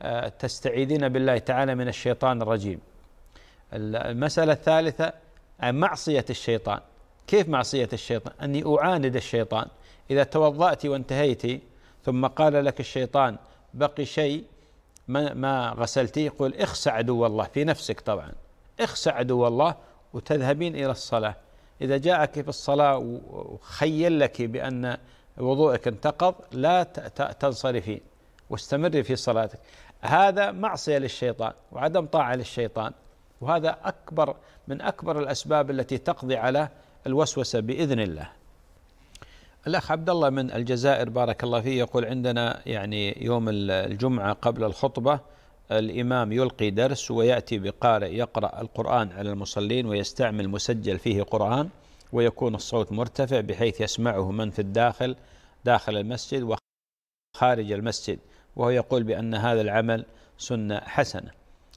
آه، تستعيذين بالله تعالى من الشيطان الرجيم المسألة الثالثة آه، معصية الشيطان كيف معصية الشيطان أني أعاند الشيطان إذا توضأت وانتهيت ثم قال لك الشيطان بقي شيء ما, غسلتي غسلتيه قل اخسع عدو الله في نفسك طبعا اخسع عدو الله وتذهبين إلى الصلاة إذا جاءك في الصلاة وخيل لك بأن وضوءك انتقض لا تنصرفين واستمري في صلاتك هذا معصية للشيطان وعدم طاعة للشيطان وهذا أكبر من أكبر الأسباب التي تقضي على الوسوسة بإذن الله الأخ عبد الله من الجزائر بارك الله فيه يقول عندنا يعني يوم الجمعة قبل الخطبة الإمام يلقي درس ويأتي بقارئ يقرأ القرآن على المصلين ويستعمل مسجل فيه قرآن ويكون الصوت مرتفع بحيث يسمعه من في الداخل داخل المسجد وخارج المسجد وهو يقول بأن هذا العمل سنة حسنة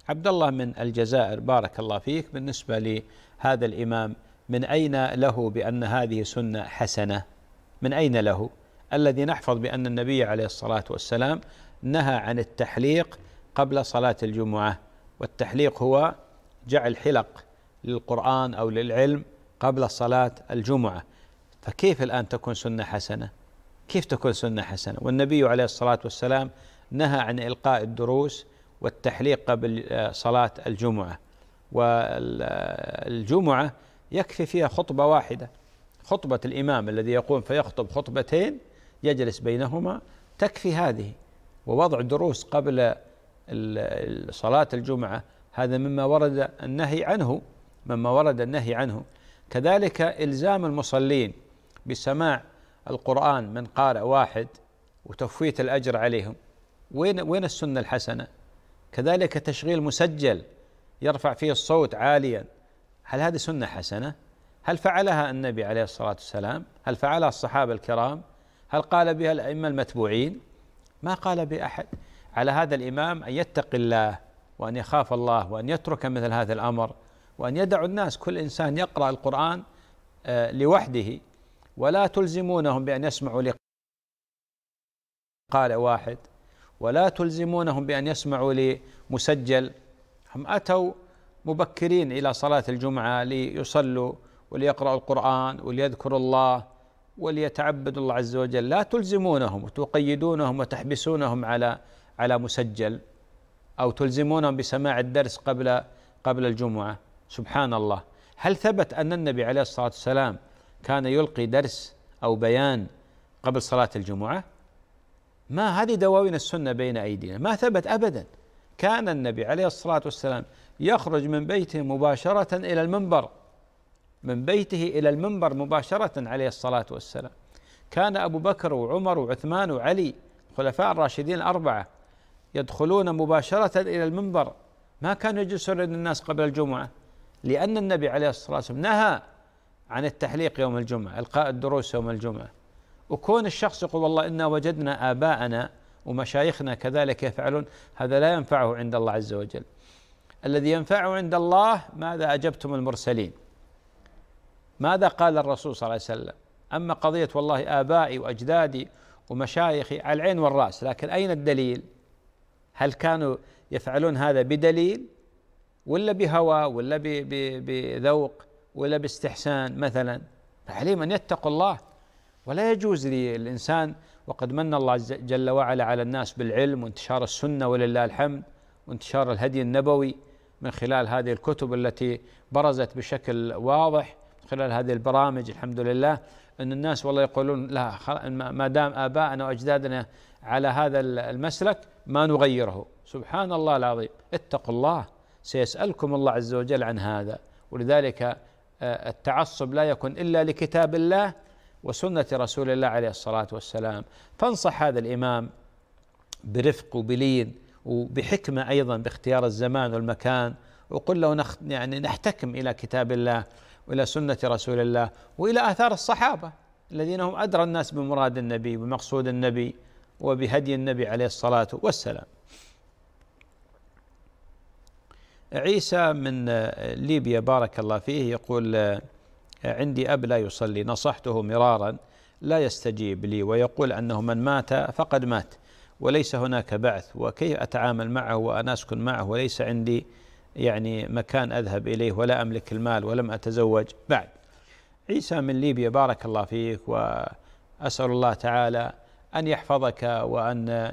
عبد الله من الجزائر بارك الله فيك بالنسبة لهذا الإمام من أين له بأن هذه سنة حسنة من أين له الذي نحفظ بأن النبي عليه الصلاة والسلام نهى عن التحليق قبل صلاة الجمعة والتحليق هو جعل حلق للقرآن أو للعلم قبل صلاة الجمعة فكيف الآن تكون سنة حسنة كيف تكون سنة حسنة والنبي عليه الصلاة والسلام نهى عن إلقاء الدروس والتحليق قبل آه، صلاة الجمعة والجمعة يكفي فيها خطبة واحدة خطبة الإمام الذي يقوم فيخطب خطبتين يجلس بينهما تكفي هذه ووضع دروس قبل صلاة الجمعة هذا مما ورد النهي عنه مما ورد النهي عنه كذلك إلزام المصلين بسماع القرآن من قارئ واحد وتفويت الأجر عليهم وين وين السنة الحسنة؟ كذلك تشغيل مسجل يرفع فيه الصوت عاليا هل هذه سنة حسنة؟ هل فعلها النبي عليه الصلاة والسلام؟ هل فعلها الصحابة الكرام؟ هل قال بها الأئمة المتبوعين؟ ما قال بأحد على هذا الامام ان يتقي الله وان يخاف الله وان يترك مثل هذا الامر وان يدع الناس كل انسان يقرا القران آه، لوحده ولا تلزمونهم بان يسمعوا لقارئ واحد ولا تلزمونهم بان يسمعوا لمسجل هم اتوا مبكرين الى صلاه الجمعه ليصلوا وليقرأوا القرآن وليذكروا الله وليتعبدوا الله عز وجل لا تلزمونهم وتقيدونهم وتحبسونهم على على مسجل أو تلزمونهم بسماع الدرس قبل قبل الجمعة سبحان الله هل ثبت أن النبي عليه الصلاة والسلام كان يلقي درس أو بيان قبل صلاة الجمعة ما هذه دواوين السنة بين أيدينا ما ثبت أبدا كان النبي عليه الصلاة والسلام يخرج من بيته مباشرة إلى المنبر من بيته إلى المنبر مباشرة عليه الصلاة والسلام كان أبو بكر وعمر وعثمان وعلي الخلفاء الراشدين الأربعة يدخلون مباشرة إلى المنبر ما كانوا يجلسون عند الناس قبل الجمعة لأن النبي عليه الصلاة والسلام نهى عن التحليق يوم الجمعة إلقاء الدروس يوم الجمعة وكون الشخص يقول والله إنا وجدنا آباءنا ومشايخنا كذلك يفعلون هذا لا ينفعه عند الله عز وجل الذي ينفعه عند الله ماذا أجبتم المرسلين ماذا قال الرسول صلى الله عليه وسلم أما قضية والله آبائي وأجدادي ومشايخي على العين والرأس لكن أين الدليل هل كانوا يفعلون هذا بدليل ولا بهوى ولا بذوق ولا باستحسان مثلا فعليهم ان يتقوا الله ولا يجوز للانسان وقد من الله جل وعلا على الناس بالعلم وانتشار السنه ولله الحمد وانتشار الهدي النبوي من خلال هذه الكتب التي برزت بشكل واضح من خلال هذه البرامج الحمد لله ان الناس والله يقولون لا ما دام اباءنا واجدادنا على هذا المسلك ما نغيره سبحان الله العظيم اتقوا الله سيسألكم الله عز وجل عن هذا ولذلك آه، التعصب لا يكون إلا لكتاب الله وسنة رسول الله عليه الصلاة والسلام فانصح هذا الإمام برفق وبلين وبحكمة أيضا باختيار الزمان والمكان وقل له نخ يعني نحتكم إلى كتاب الله وإلى سنة رسول الله وإلى آثار الصحابة الذين هم أدرى الناس بمراد النبي ومقصود النبي وبهدي النبي عليه الصلاة والسلام عيسى من ليبيا بارك الله فيه يقول عندي أب لا يصلي نصحته مرارا لا يستجيب لي ويقول أنه من مات فقد مات وليس هناك بعث وكيف أتعامل معه وأنا أسكن معه وليس عندي يعني مكان أذهب إليه ولا أملك المال ولم أتزوج بعد عيسى من ليبيا بارك الله فيك وأسأل الله تعالى أن يحفظك وأن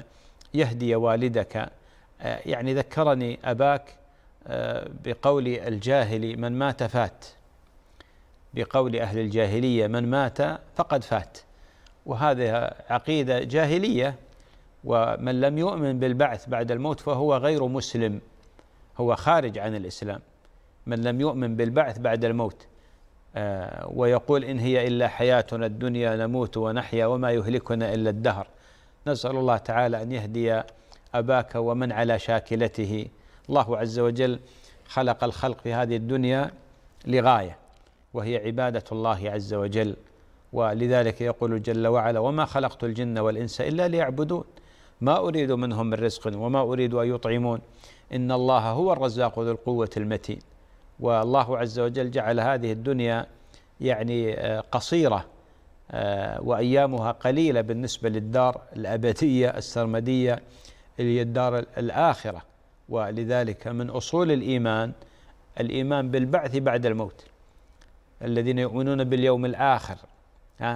يهدي والدك آه، يعني ذكرني أباك آه، بقول الجاهل من مات فات بقول أهل الجاهلية من مات فقد فات وهذه عقيدة جاهلية ومن لم يؤمن بالبعث بعد الموت فهو غير مسلم هو خارج عن الإسلام من لم يؤمن بالبعث بعد الموت آه، ويقول إن هي إلا حياتنا الدنيا نموت ونحيا وما يهلكنا إلا الدهر نسأل الله تعالى أن يهدي أباك ومن على شاكلته الله عز وجل خلق الخلق في هذه الدنيا لغاية وهي عبادة الله عز وجل ولذلك يقول جل وعلا وما خلقت الجن والإنس إلا ليعبدون ما أريد منهم من رزق وما أريد أن يطعمون إن الله هو الرزاق ذو القوة المتين والله عز وجل جعل هذه الدنيا يعني آه، قصيره آه، وايامها قليله بالنسبه للدار الابديه السرمديه اللي هي الدار الاخره ولذلك من اصول الايمان الايمان بالبعث بعد الموت الذين يؤمنون باليوم الاخر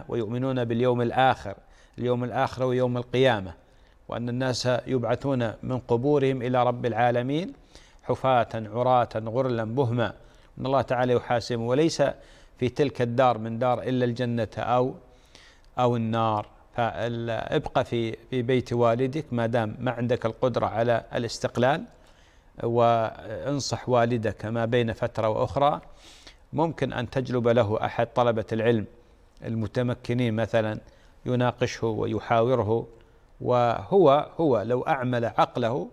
ويؤمنون باليوم الاخر اليوم الاخر ويوم القيامه وان الناس يبعثون من قبورهم الى رب العالمين حفاة عراة غرلا بهما أن الله تعالى يحاسبهم وليس في تلك الدار من دار إلا الجنة أو أو النار فابقى في في بيت والدك ما دام ما عندك القدرة على الاستقلال وانصح والدك ما بين فترة وأخرى ممكن أن تجلب له أحد طلبة العلم المتمكنين مثلا يناقشه ويحاوره وهو هو لو أعمل عقله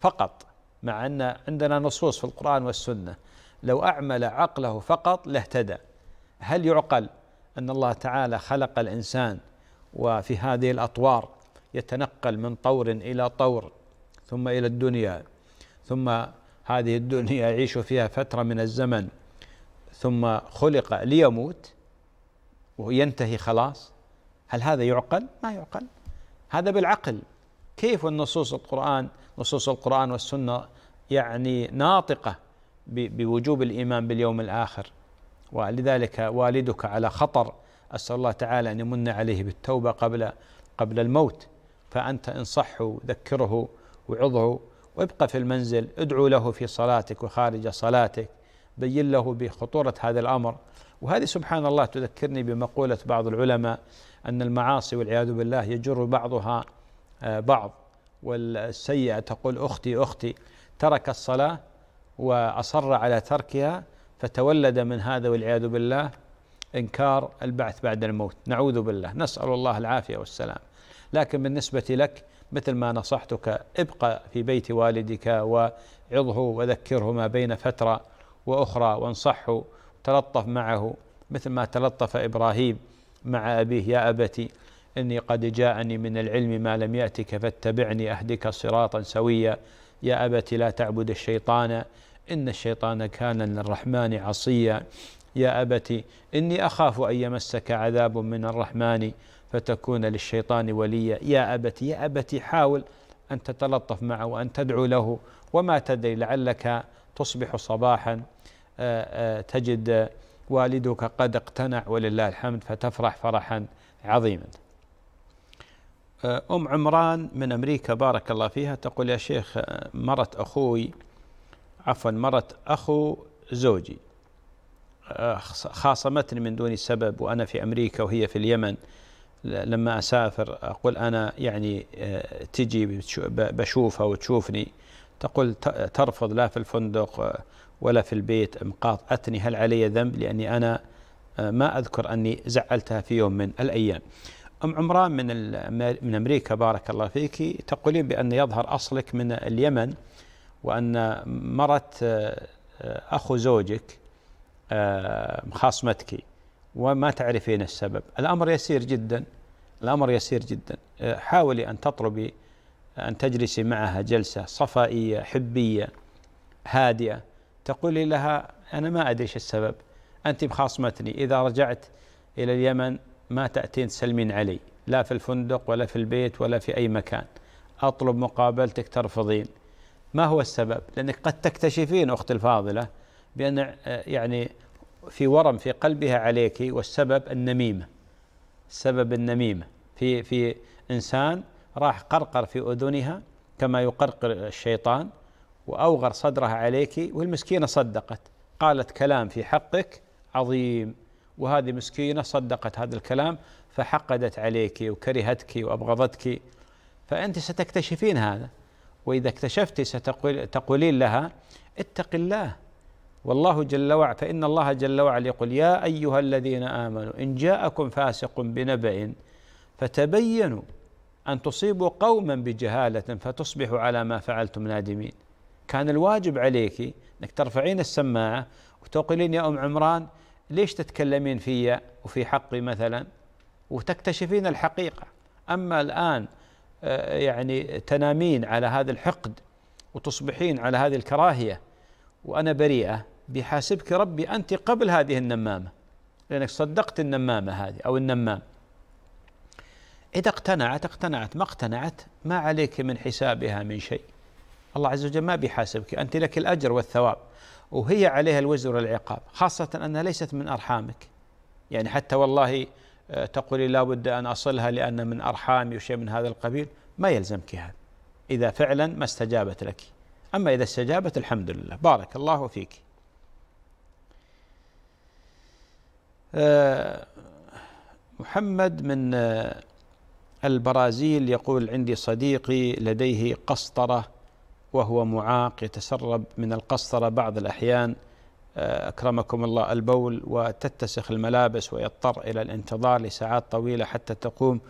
فقط مع أن عندنا نصوص في القرآن والسنة لو أعمل عقله فقط لاهتدى هل يعقل أن الله تعالى خلق الإنسان وفي هذه الأطوار يتنقل من طور إلى طور ثم إلى الدنيا ثم هذه الدنيا يعيش فيها فترة من الزمن ثم خلق ليموت وينتهي خلاص هل هذا يعقل؟ ما يعقل هذا بالعقل كيف النصوص القرآن نصوص القرآن والسنة يعني ناطقة بوجوب الإيمان باليوم الآخر ولذلك والدك على خطر أسأل الله تعالى أن يمن عليه بالتوبة قبل قبل الموت فأنت انصحه ذكره وعظه وابقى في المنزل ادعو له في صلاتك وخارج صلاتك بين له بخطورة هذا الأمر وهذه سبحان الله تذكرني بمقولة بعض العلماء أن المعاصي والعياذ بالله يجر بعضها بعض والسيئة تقول أختي أختي ترك الصلاة وأصر على تركها فتولد من هذا والعياذ بالله إنكار البعث بعد الموت نعوذ بالله نسأل الله العافية والسلام لكن بالنسبة لك مثل ما نصحتك ابقى في بيت والدك وعظه وذكره ما بين فترة وأخرى وانصحه تلطف معه مثل ما تلطف إبراهيم مع أبيه يا أبتي إني قد جاءني من العلم ما لم يأتك فاتبعني أهدك صراطا سويا يا أبت لا تعبد الشيطان إن الشيطان كان للرحمن عصيا يا أبت إني أخاف أن يمسك عذاب من الرحمن فتكون للشيطان وليا يا أبت يا أبت حاول أن تتلطف معه وأن تدعو له وما تدري لعلك تصبح صباحا آه، آه، تجد والدك قد اقتنع ولله الحمد فتفرح فرحا عظيما آه، أم عمران من أمريكا بارك الله فيها تقول يا شيخ آه، مرت أخوي عفوا مرت أخو زوجي آه، خاصمتني من دون سبب وأنا في أمريكا وهي في اليمن لما أسافر أقول أنا يعني تجي بشوفها وتشوفني تقول ترفض لا في الفندق ولا في البيت مقاطعتني هل علي ذنب لأني أنا ما أذكر أني زعلتها في يوم من الأيام أم عمران من من أمريكا بارك الله فيك تقولين بأن يظهر أصلك من اليمن وأن مرت آه، أخو زوجك آه، خاصمتك وما تعرفين السبب الأمر يسير جدا الأمر يسير جدا آه، حاولي أن تطلبي أن تجلسي معها جلسة صفائية حبية هادئة تقولي لها أنا ما أدري السبب أنت مخاصمتني إذا رجعت إلى اليمن ما تأتين تسلمين علي لا في الفندق ولا في البيت ولا في أي مكان أطلب مقابلتك ترفضين ما هو السبب لأنك قد تكتشفين أختي الفاضلة بأن آه، يعني في ورم في قلبها عليك والسبب النميمة سبب النميمة في في إنسان راح قرقر في أذنها كما يقرقر الشيطان وأوغر صدرها عليك والمسكينة صدقت قالت كلام في حقك عظيم وهذه مسكينة صدقت هذا الكلام فحقدت عليك وكرهتك وأبغضتك فأنت ستكتشفين هذا وإذا اكتشفت ستقولين لها اتق الله والله جل وعلا فإن الله جل وعلا يقول يا أيها الذين آمنوا إن جاءكم فاسق بنبأ فتبينوا أن تصيبوا قوما بجهالة فتصبحوا على ما فعلتم نادمين كان الواجب عليك أنك ترفعين السماعة وتقولين يا أم عمران ليش تتكلمين في وفي حقي مثلا وتكتشفين الحقيقة أما الآن آه، يعني تنامين على هذا الحقد وتصبحين على هذه الكراهية وأنا بريئة بحاسبك ربي أنت قبل هذه النمامة لأنك صدقت النمامة هذه أو النمام إذا اقتنعت اقتنعت ما اقتنعت ما عليك من حسابها من شيء الله عز وجل ما بيحاسبك أنت لك الأجر والثواب وهي عليها الوزر والعقاب خاصة أنها ليست من أرحامك يعني حتى والله آه، تقولي لا بد أن أصلها لأن من أرحامي وشيء من هذا القبيل ما يلزمك هذا إذا فعلا ما استجابت لك أما إذا استجابت الحمد لله بارك الله فيك آه، محمد من آه، البرازيل يقول عندي صديقي لديه قسطرة وهو معاق يتسرب من القسطرة بعض الأحيان آه، أكرمكم الله البول وتتسخ الملابس ويضطر إلى الانتظار لساعات طويلة حتى تقوم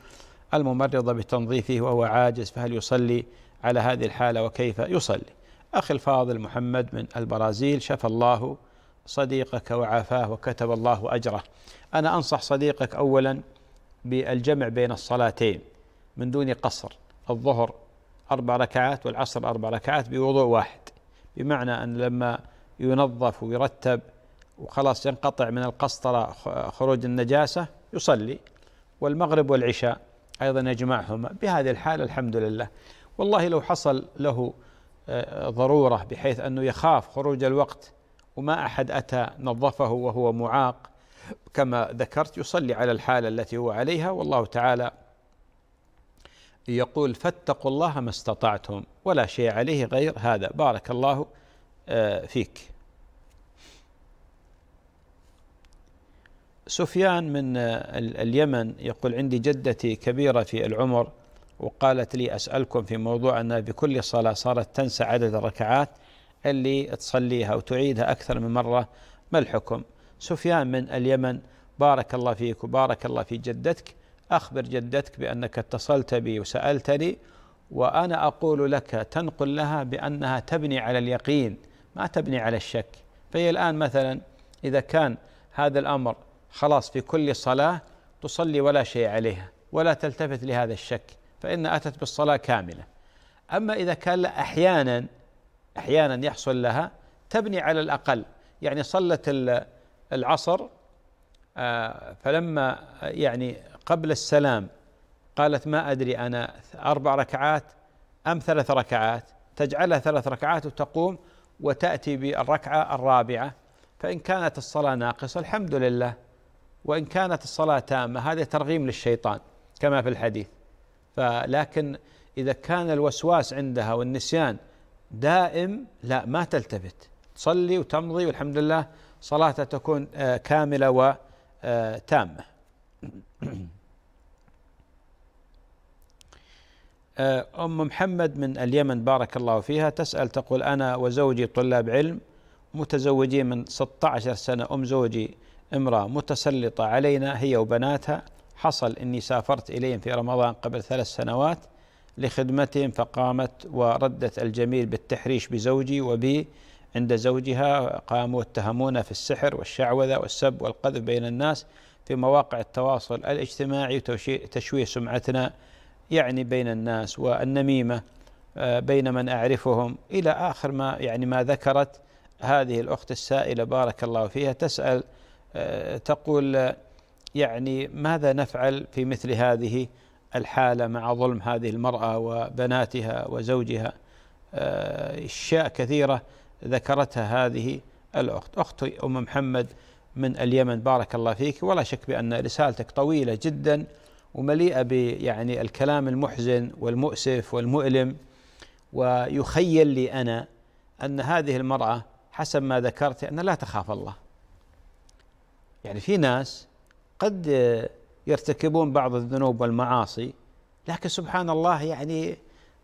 الممرضة بتنظيفه وهو عاجز فهل يصلي على هذه الحالة وكيف يصلي أخي الفاضل محمد من البرازيل شفى الله صديقك وعافاه وكتب الله أجره أنا أنصح صديقك أولا بالجمع بين الصلاتين من دون قصر الظهر أربع ركعات والعصر أربع ركعات بوضوء واحد بمعنى أن لما ينظف ويرتب وخلاص ينقطع من القسطرة خروج النجاسة يصلي والمغرب والعشاء أيضا يجمعهما بهذه الحالة الحمد لله والله لو حصل له آه، ضرورة بحيث أنه يخاف خروج الوقت وما أحد أتى نظفه وهو معاق كما ذكرت يصلي على الحالة التي هو عليها والله تعالى يقول فاتقوا الله ما استطعتم ولا شيء عليه غير هذا بارك الله آه، فيك سفيان من آه، اليمن يقول عندي جدتي كبيرة في العمر وقالت لي أسألكم في موضوع أنها بكل صلاة صارت تنسى عدد الركعات اللي تصليها وتعيدها أكثر من مرة ما الحكم سفيان من اليمن بارك الله فيك وبارك الله في جدتك أخبر جدتك بأنك اتصلت بي وسألتني وأنا أقول لك تنقل لها بأنها تبني على اليقين ما تبني على الشك فهي الآن مثلا إذا كان هذا الأمر خلاص في كل صلاة تصلي ولا شيء عليها ولا تلتفت لهذا الشك فإن أتت بالصلاة كاملة أما إذا كان أحيانا أحيانا يحصل لها تبني على الأقل يعني صلت العصر آه، فلما يعني قبل السلام قالت ما أدري أنا أربع ركعات أم ثلاث ركعات تجعلها ثلاث ركعات وتقوم وتأتي بالركعة الرابعة فإن كانت الصلاة ناقصة الحمد لله وإن كانت الصلاة تامة هذا ترغيم للشيطان كما في الحديث فلكن إذا كان الوسواس عندها والنسيان دائم لا ما تلتفت تصلي وتمضي والحمد لله صلاتها تكون آه، كاملة وتامة آه، أم محمد من اليمن بارك الله فيها تسأل تقول أنا وزوجي طلاب علم متزوجين من 16 سنة أم زوجي امرأة متسلطة علينا هي وبناتها حصل أني سافرت إليهم في رمضان قبل ثلاث سنوات لخدمتهم فقامت وردت الجميل بالتحريش بزوجي وبي عند زوجها قاموا اتهمونا في السحر والشعوذة والسب والقذف بين الناس في مواقع التواصل الاجتماعي وتشويه سمعتنا يعني بين الناس والنميمه آه، بين من اعرفهم الى اخر ما يعني ما ذكرت هذه الاخت السائله بارك الله فيها تسال آه، تقول آه، يعني ماذا نفعل في مثل هذه الحاله مع ظلم هذه المراه وبناتها وزوجها اشياء كثيره ذكرتها هذه الاخت اختي ام محمد من اليمن بارك الله فيك ولا شك بان رسالتك طويله جدا ومليئة بيعني الكلام المحزن والمؤسف والمؤلم ويخيل لي أنا أن هذه المرأة حسب ما ذكرت أن لا تخاف الله يعني في ناس قد يرتكبون بعض الذنوب والمعاصي لكن سبحان الله يعني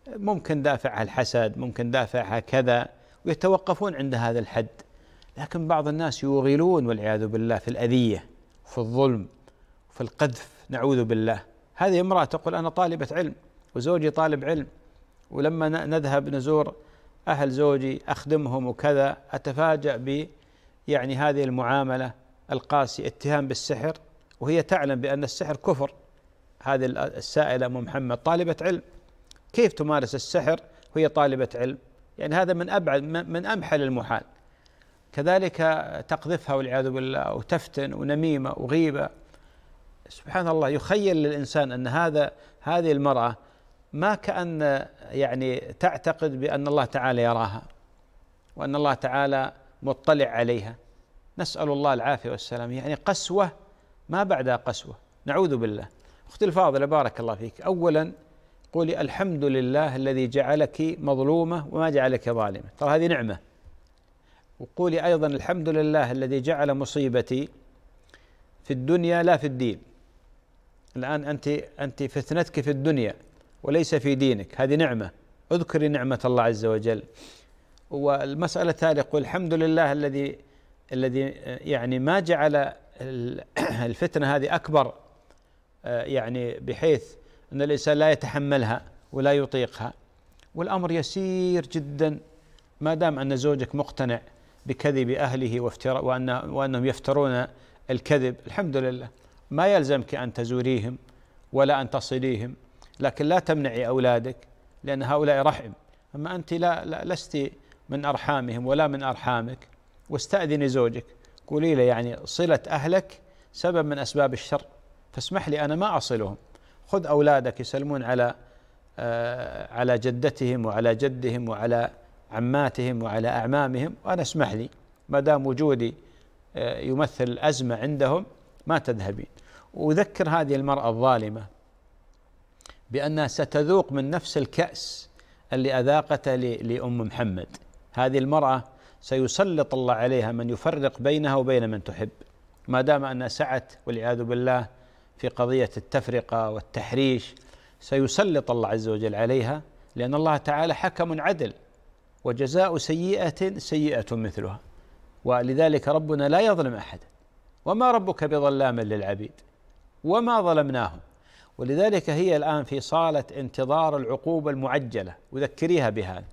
ممكن دافعها الحسد ممكن دافعها كذا ويتوقفون عند هذا الحد لكن بعض الناس يوغلون والعياذ بالله في الأذية في الظلم في القذف نعوذ بالله هذه امرأة تقول أنا طالبة علم وزوجي طالب علم ولما نذهب نزور أهل زوجي أخدمهم وكذا أتفاجأ ب يعني هذه المعاملة القاسية اتهام بالسحر وهي تعلم بأن السحر كفر هذه السائلة أم محمد طالبة علم كيف تمارس السحر وهي طالبة علم يعني هذا من أبعد من أمحل المحال كذلك تقذفها والعياذ بالله وتفتن ونميمة وغيبة سبحان الله يخيل للإنسان أن هذا هذه المرأة ما كأن يعني تعتقد بأن الله تعالى يراها وأن الله تعالى مطلع عليها نسأل الله العافية والسلام يعني قسوة ما بعدها قسوة نعوذ بالله أختي الفاضلة بارك الله فيك أولا قولي الحمد لله الذي جعلك مظلومة وما جعلك ظالمة ترى هذه نعمة وقولي أيضا الحمد لله الذي جعل مصيبتي في الدنيا لا في الدين الآن أنت أنت فتنتك في الدنيا وليس في دينك هذه نعمة اذكري نعمة الله عز وجل والمسألة الثانية يقول الحمد لله الذي الذي يعني ما جعل الفتنة هذه أكبر آه، يعني بحيث أن الإنسان لا يتحملها ولا يطيقها والأمر يسير جدا ما دام أن زوجك مقتنع بكذب أهله وافتراء وأن وأنهم يفترون الكذب الحمد لله ما يلزمك أن تزوريهم ولا أن تصليهم لكن لا تمنعي أولادك لأن هؤلاء رحم أما أنت لا, لا لست من أرحامهم ولا من أرحامك واستأذني زوجك قولي له يعني صلة أهلك سبب من أسباب الشر فاسمح لي أنا ما أصلهم خذ أولادك يسلمون على آه على جدتهم وعلى جدهم وعلى عماتهم وعلى أعمامهم وأنا اسمح لي ما دام وجودي آه يمثل الأزمة عندهم ما تذهبين وذكر هذه المرأة الظالمة بأنها ستذوق من نفس الكأس اللي أذاقته لأم محمد هذه المرأة سيسلط الله عليها من يفرق بينها وبين من تحب ما دام أنها سعت والعياذ بالله في قضية التفرقة والتحريش سيسلط الله عز وجل عليها لأن الله تعالى حكم عدل وجزاء سيئة سيئة مثلها ولذلك ربنا لا يظلم أحدا وما ربك بظلام للعبيد وما ظلمناهم ولذلك هي الآن في صالة انتظار العقوبة المعجلة وذكريها بها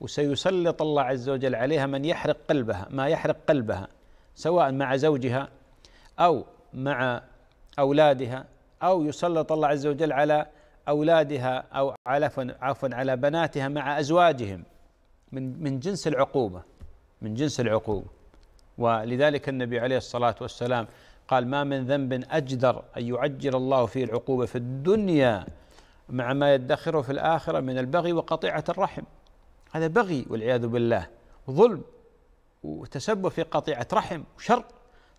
وسيسلط الله عز وجل عليها من يحرق قلبها ما يحرق قلبها سواء مع زوجها أو مع أولادها أو يسلط الله عز وجل على أولادها أو على عفوا على بناتها مع أزواجهم من من جنس العقوبة من جنس العقوبة ولذلك النبي عليه الصلاة والسلام قال ما من ذنب أجدر أن يعجل الله فيه العقوبة في الدنيا مع ما يدخره في الآخرة من البغي وقطيعة الرحم هذا بغي والعياذ بالله ظلم وتسبب في قطيعة رحم وشر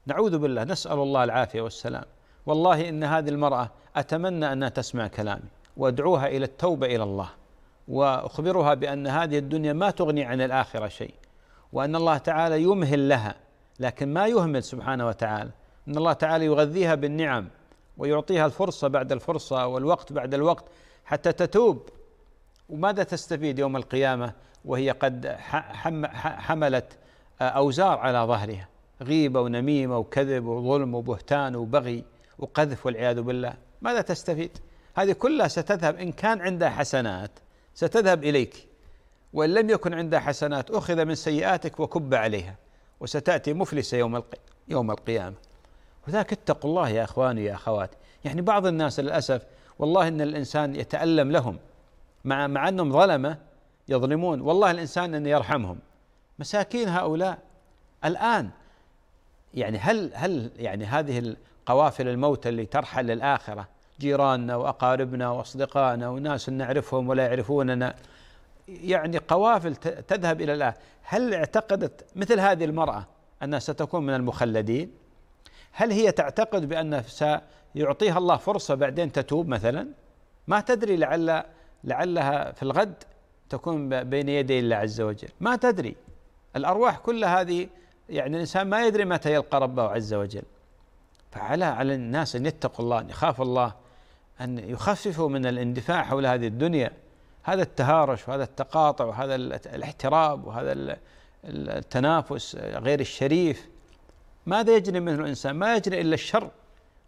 نعوذ بالله نسأل الله العافية والسلام والله إن هذه المرأة أتمنى أنها تسمع كلامي وأدعوها إلى التوبة إلى الله وأخبرها بأن هذه الدنيا ما تغني عن الآخرة شيء وأن الله تعالى يمهل لها لكن ما يهمل سبحانه وتعالى ان الله تعالى يغذيها بالنعم ويعطيها الفرصه بعد الفرصه والوقت بعد الوقت حتى تتوب وماذا تستفيد يوم القيامه وهي قد حملت اوزار على ظهرها غيبه ونميمه وكذب وظلم وبهتان وبغي وقذف والعياذ بالله ماذا تستفيد؟ هذه كلها ستذهب ان كان عندها حسنات ستذهب اليك وان لم يكن عندها حسنات اخذ من سيئاتك وكب عليها وستاتي مفلسه يوم يوم القيامه وذاك اتقوا الله يا اخواني يا اخواتي يعني بعض الناس للاسف والله ان الانسان يتالم لهم مع مع انهم ظلمه يظلمون والله الانسان انه يرحمهم مساكين هؤلاء الان يعني هل هل يعني هذه القوافل الموتى اللي ترحل للاخره جيراننا واقاربنا واصدقائنا وناس نعرفهم ولا يعرفوننا يعني قوافل تذهب الى الاخره هل اعتقدت مثل هذه المراه انها ستكون من المخلدين هل هي تعتقد بأن سيعطيها الله فرصة بعدين تتوب مثلا ما تدري لعل لعلها في الغد تكون بين يدي الله عز وجل ما تدري الأرواح كل هذه يعني الإنسان ما يدري متى يلقى ربه عز وجل فعلى على الناس أن يتقوا الله أن يخافوا الله أن يخففوا من الاندفاع حول هذه الدنيا هذا التهارش وهذا التقاطع وهذا الاحتراب وهذا التنافس غير الشريف ماذا يجري منه الإنسان ما يجري إلا الشر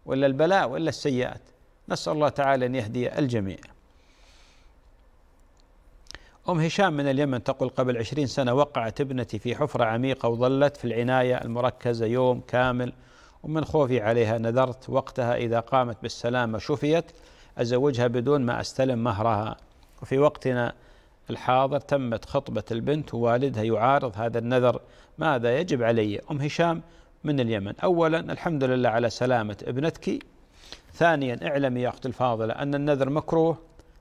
ولا البلاء ولا السيئات نسأل الله تعالى أن يهدي الجميع أم هشام من اليمن تقول قبل عشرين سنة وقعت ابنتي في حفرة عميقة وظلت في العناية المركزة يوم كامل ومن خوفي عليها نذرت وقتها إذا قامت بالسلامة شفيت أزوجها بدون ما أستلم مهرها وفي وقتنا الحاضر تمت خطبة البنت ووالدها يعارض هذا النذر ماذا يجب علي أم هشام من اليمن أولا الحمد لله على سلامة ابنتك ثانيا اعلمي يا أخت الفاضلة أن النذر مكروه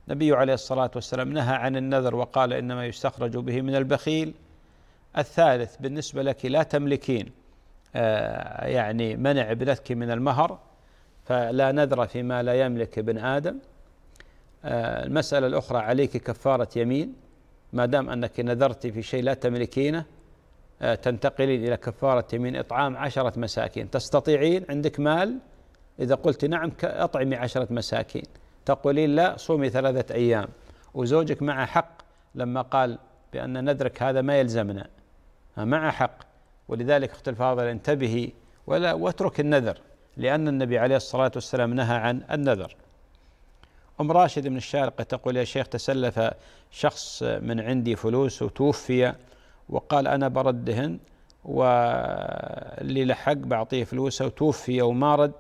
النبي عليه الصلاة والسلام نهى عن النذر وقال إنما يستخرج به من البخيل الثالث بالنسبة لك لا تملكين آه، يعني منع ابنتك من المهر فلا نذر فيما لا يملك ابن آدم آه، المسألة الأخرى عليك كفارة يمين ما دام أنك نذرت في شيء لا تملكينه آه، تنتقلين إلى كفارة من إطعام عشرة مساكين تستطيعين عندك مال إذا قلت نعم أطعمي عشرة مساكين تقولين لا صومي ثلاثة أيام وزوجك مع حق لما قال بأن ندرك هذا ما يلزمنا مع حق ولذلك أخت الفاضل انتبهي ولا واترك النذر لأن النبي عليه الصلاة والسلام نهى عن النذر أم راشد من الشارقة تقول يا شيخ تسلف شخص من عندي فلوس وتوفي وقال أنا بردهن واللي لحق بعطيه فلوسه وتوفي وما رد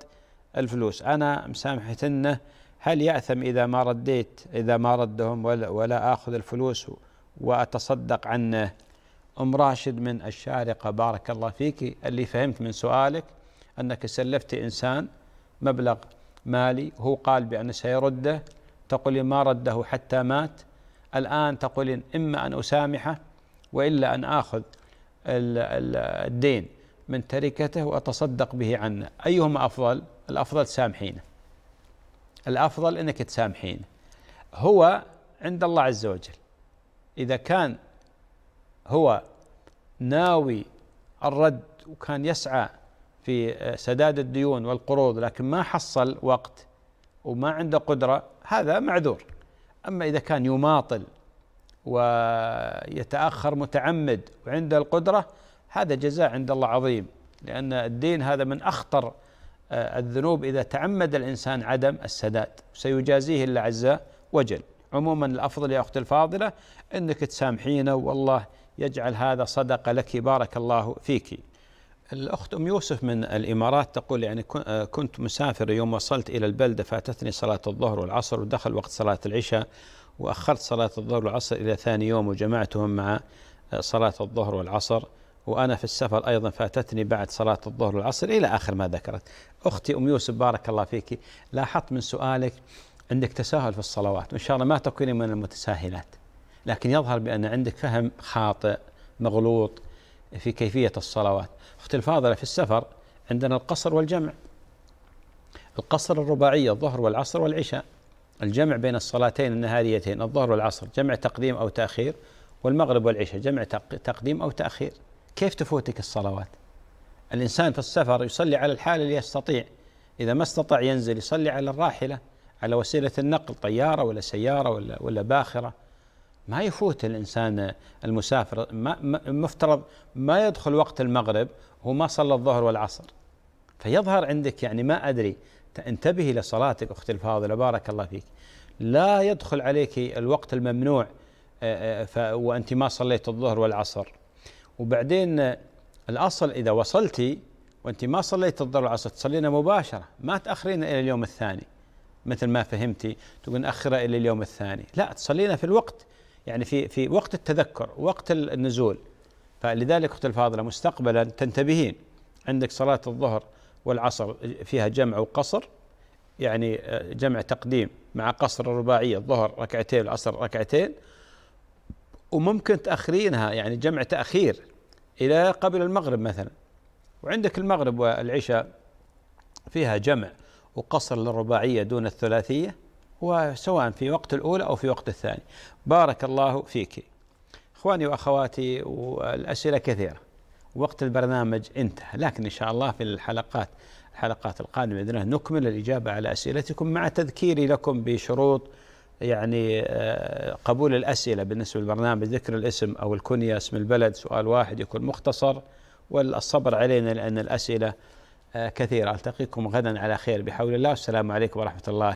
الفلوس أنا مسامحتنه هل يأثم إذا ما رديت إذا ما ردهم ولا, ولا آخذ الفلوس وأتصدق عنه أم راشد من الشارقة بارك الله فيك اللي فهمت من سؤالك أنك سلفتي إنسان مبلغ مالي هو قال بأنه سيرده تقولي ما رده حتى مات الآن تقولين إما أن أسامحه والا ان اخذ الدين من تركته واتصدق به عنه ايهما افضل الافضل تسامحينه الافضل انك تسامحينه هو عند الله عز وجل اذا كان هو ناوي الرد وكان يسعى في سداد الديون والقروض لكن ما حصل وقت وما عنده قدره هذا معذور اما اذا كان يماطل ويتاخر متعمد وعنده القدره هذا جزاء عند الله عظيم لان الدين هذا من اخطر آه، الذنوب اذا تعمد الانسان عدم السداد سيجازيه الله عز وجل عموما الافضل يا اختي الفاضله انك تسامحينه والله يجعل هذا صدقه لك بارك الله فيك. الاخت ام يوسف من الامارات تقول يعني آه، كنت مسافر يوم وصلت الى البلده فاتتني صلاه الظهر والعصر ودخل وقت صلاه العشاء وأخرت صلاة الظهر والعصر إلى ثاني يوم وجمعتهم مع آه، صلاة الظهر والعصر وأنا في السفر أيضا فأتتني بعد صلاة الظهر والعصر إلى آخر ما ذكرت أختي أم يوسف بارك الله فيك لاحظت من سؤالك عندك تساهل في الصلوات وإن شاء الله ما تكوني من المتساهلات لكن يظهر بأن عندك فهم خاطئ مغلوط في كيفية الصلوات أختي الفاضلة في السفر عندنا القصر والجمع القصر الرباعية الظهر والعصر والعشاء الجمع بين الصلاتين النهاريتين الظهر والعصر جمع تقديم أو تأخير والمغرب والعشاء جمع تقديم أو تأخير كيف تفوتك الصلوات الإنسان في السفر يصلي على الحال اللي يستطيع إذا ما استطاع ينزل يصلي على الراحلة على وسيلة النقل طيارة ولا سيارة ولا, ولا باخرة ما يفوت الإنسان المسافر ما مفترض ما يدخل وقت المغرب هو ما صلى الظهر والعصر فيظهر عندك يعني ما أدري انتبهي لصلاتك أختي الفاضلة بارك الله فيك لا يدخل عليك الوقت الممنوع آه، آه، وأنت ما صليت الظهر والعصر وبعدين آه، الأصل إذا وصلتي وأنت ما صليت الظهر والعصر تصلينا مباشرة ما تأخرين إلى اليوم الثاني مثل ما فهمتي تقول نأخره إلى اليوم الثاني لا تصلينا في الوقت يعني في في وقت التذكر وقت النزول فلذلك أختي الفاضلة مستقبلا تنتبهين عندك صلاة الظهر والعصر فيها جمع وقصر يعني آه، جمع تقديم مع قصر الرباعية الظهر ركعتين والعصر ركعتين وممكن تأخرينها يعني جمع تأخير إلى قبل المغرب مثلا وعندك المغرب والعشاء فيها جمع وقصر للرباعية دون الثلاثية وسواء في وقت الأولى أو في وقت الثاني بارك الله فيك إخواني وأخواتي والأسئلة كثيرة وقت البرنامج انتهى لكن إن شاء الله في الحلقات الحلقات القادمة بإذن الله نكمل الإجابة على أسئلتكم مع تذكيري لكم بشروط يعني آه، قبول الأسئلة بالنسبة للبرنامج ذكر الاسم أو الكنية اسم البلد سؤال واحد يكون مختصر والصبر علينا لأن الأسئلة آه، كثيرة ألتقيكم غدا على خير بحول الله والسلام عليكم ورحمة الله